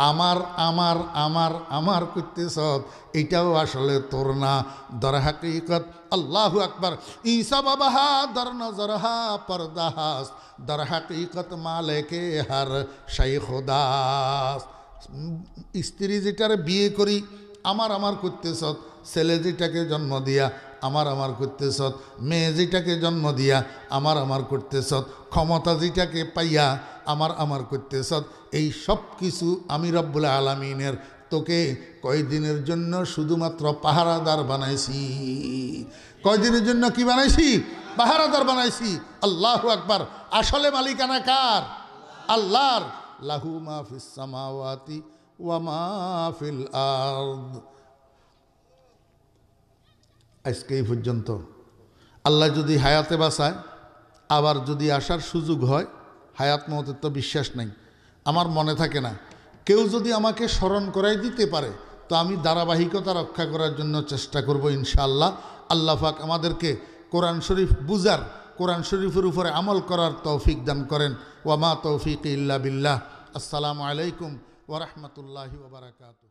আমার আমার আমার আমার করতে সব এটাও আসলে তোর না দর হাকিকত আল্লাহ আকবর ঈসা বাবাহা দর নজরহা পরদাহাস দর হাকিকত মালেকে হার শাইখদাস স্ত্রী যেটার বিয়ে করি আমার আমার করতে সত ছেলে যেটাকে জন্ম দিয়া আমার আমার করতেছ মেয়ে যেটাকে জন্ম দিয়া আমার আমার করতেছ ক্ষমতা যেটাকে পাইয়া আমার আমার করতেছ এই সব কিছু আমি রব্বুল আলমিনের তোকে কয়দিনের জন্য শুধুমাত্র পাহারাদার বানাইছি কয়দিনের জন্য কি বানাইছি পাহারাদার বানাইছি আল্লাহ আকবার আসলে মালিকানা কার আল্লাহর লাহু মাহফিস ওয়া মাফিল আর্দ আজকে এই পর্যন্ত আল্লাহ যদি হায়াতে বাসায় আবার যদি আসার সুযোগ হয় হায়াত মতের তো বিশ্বাস নেই আমার মনে থাকে না কেউ যদি আমাকে স্মরণ করাই দিতে পারে তো আমি ধারাবাহিকতা রক্ষা করার জন্য চেষ্টা করব ইনশাআল্লাহ আল্লাহ আমাদেরকে কোরআন শরীফ বুজার কোরআন শরীফের উপরে আমল করার তৌফিক দান করেন ওয়ামা তৌফিক ইল্লা বিল্লাহ আসসালামু আলাইকুম ওরহমতুল্লাহি বারাকাতু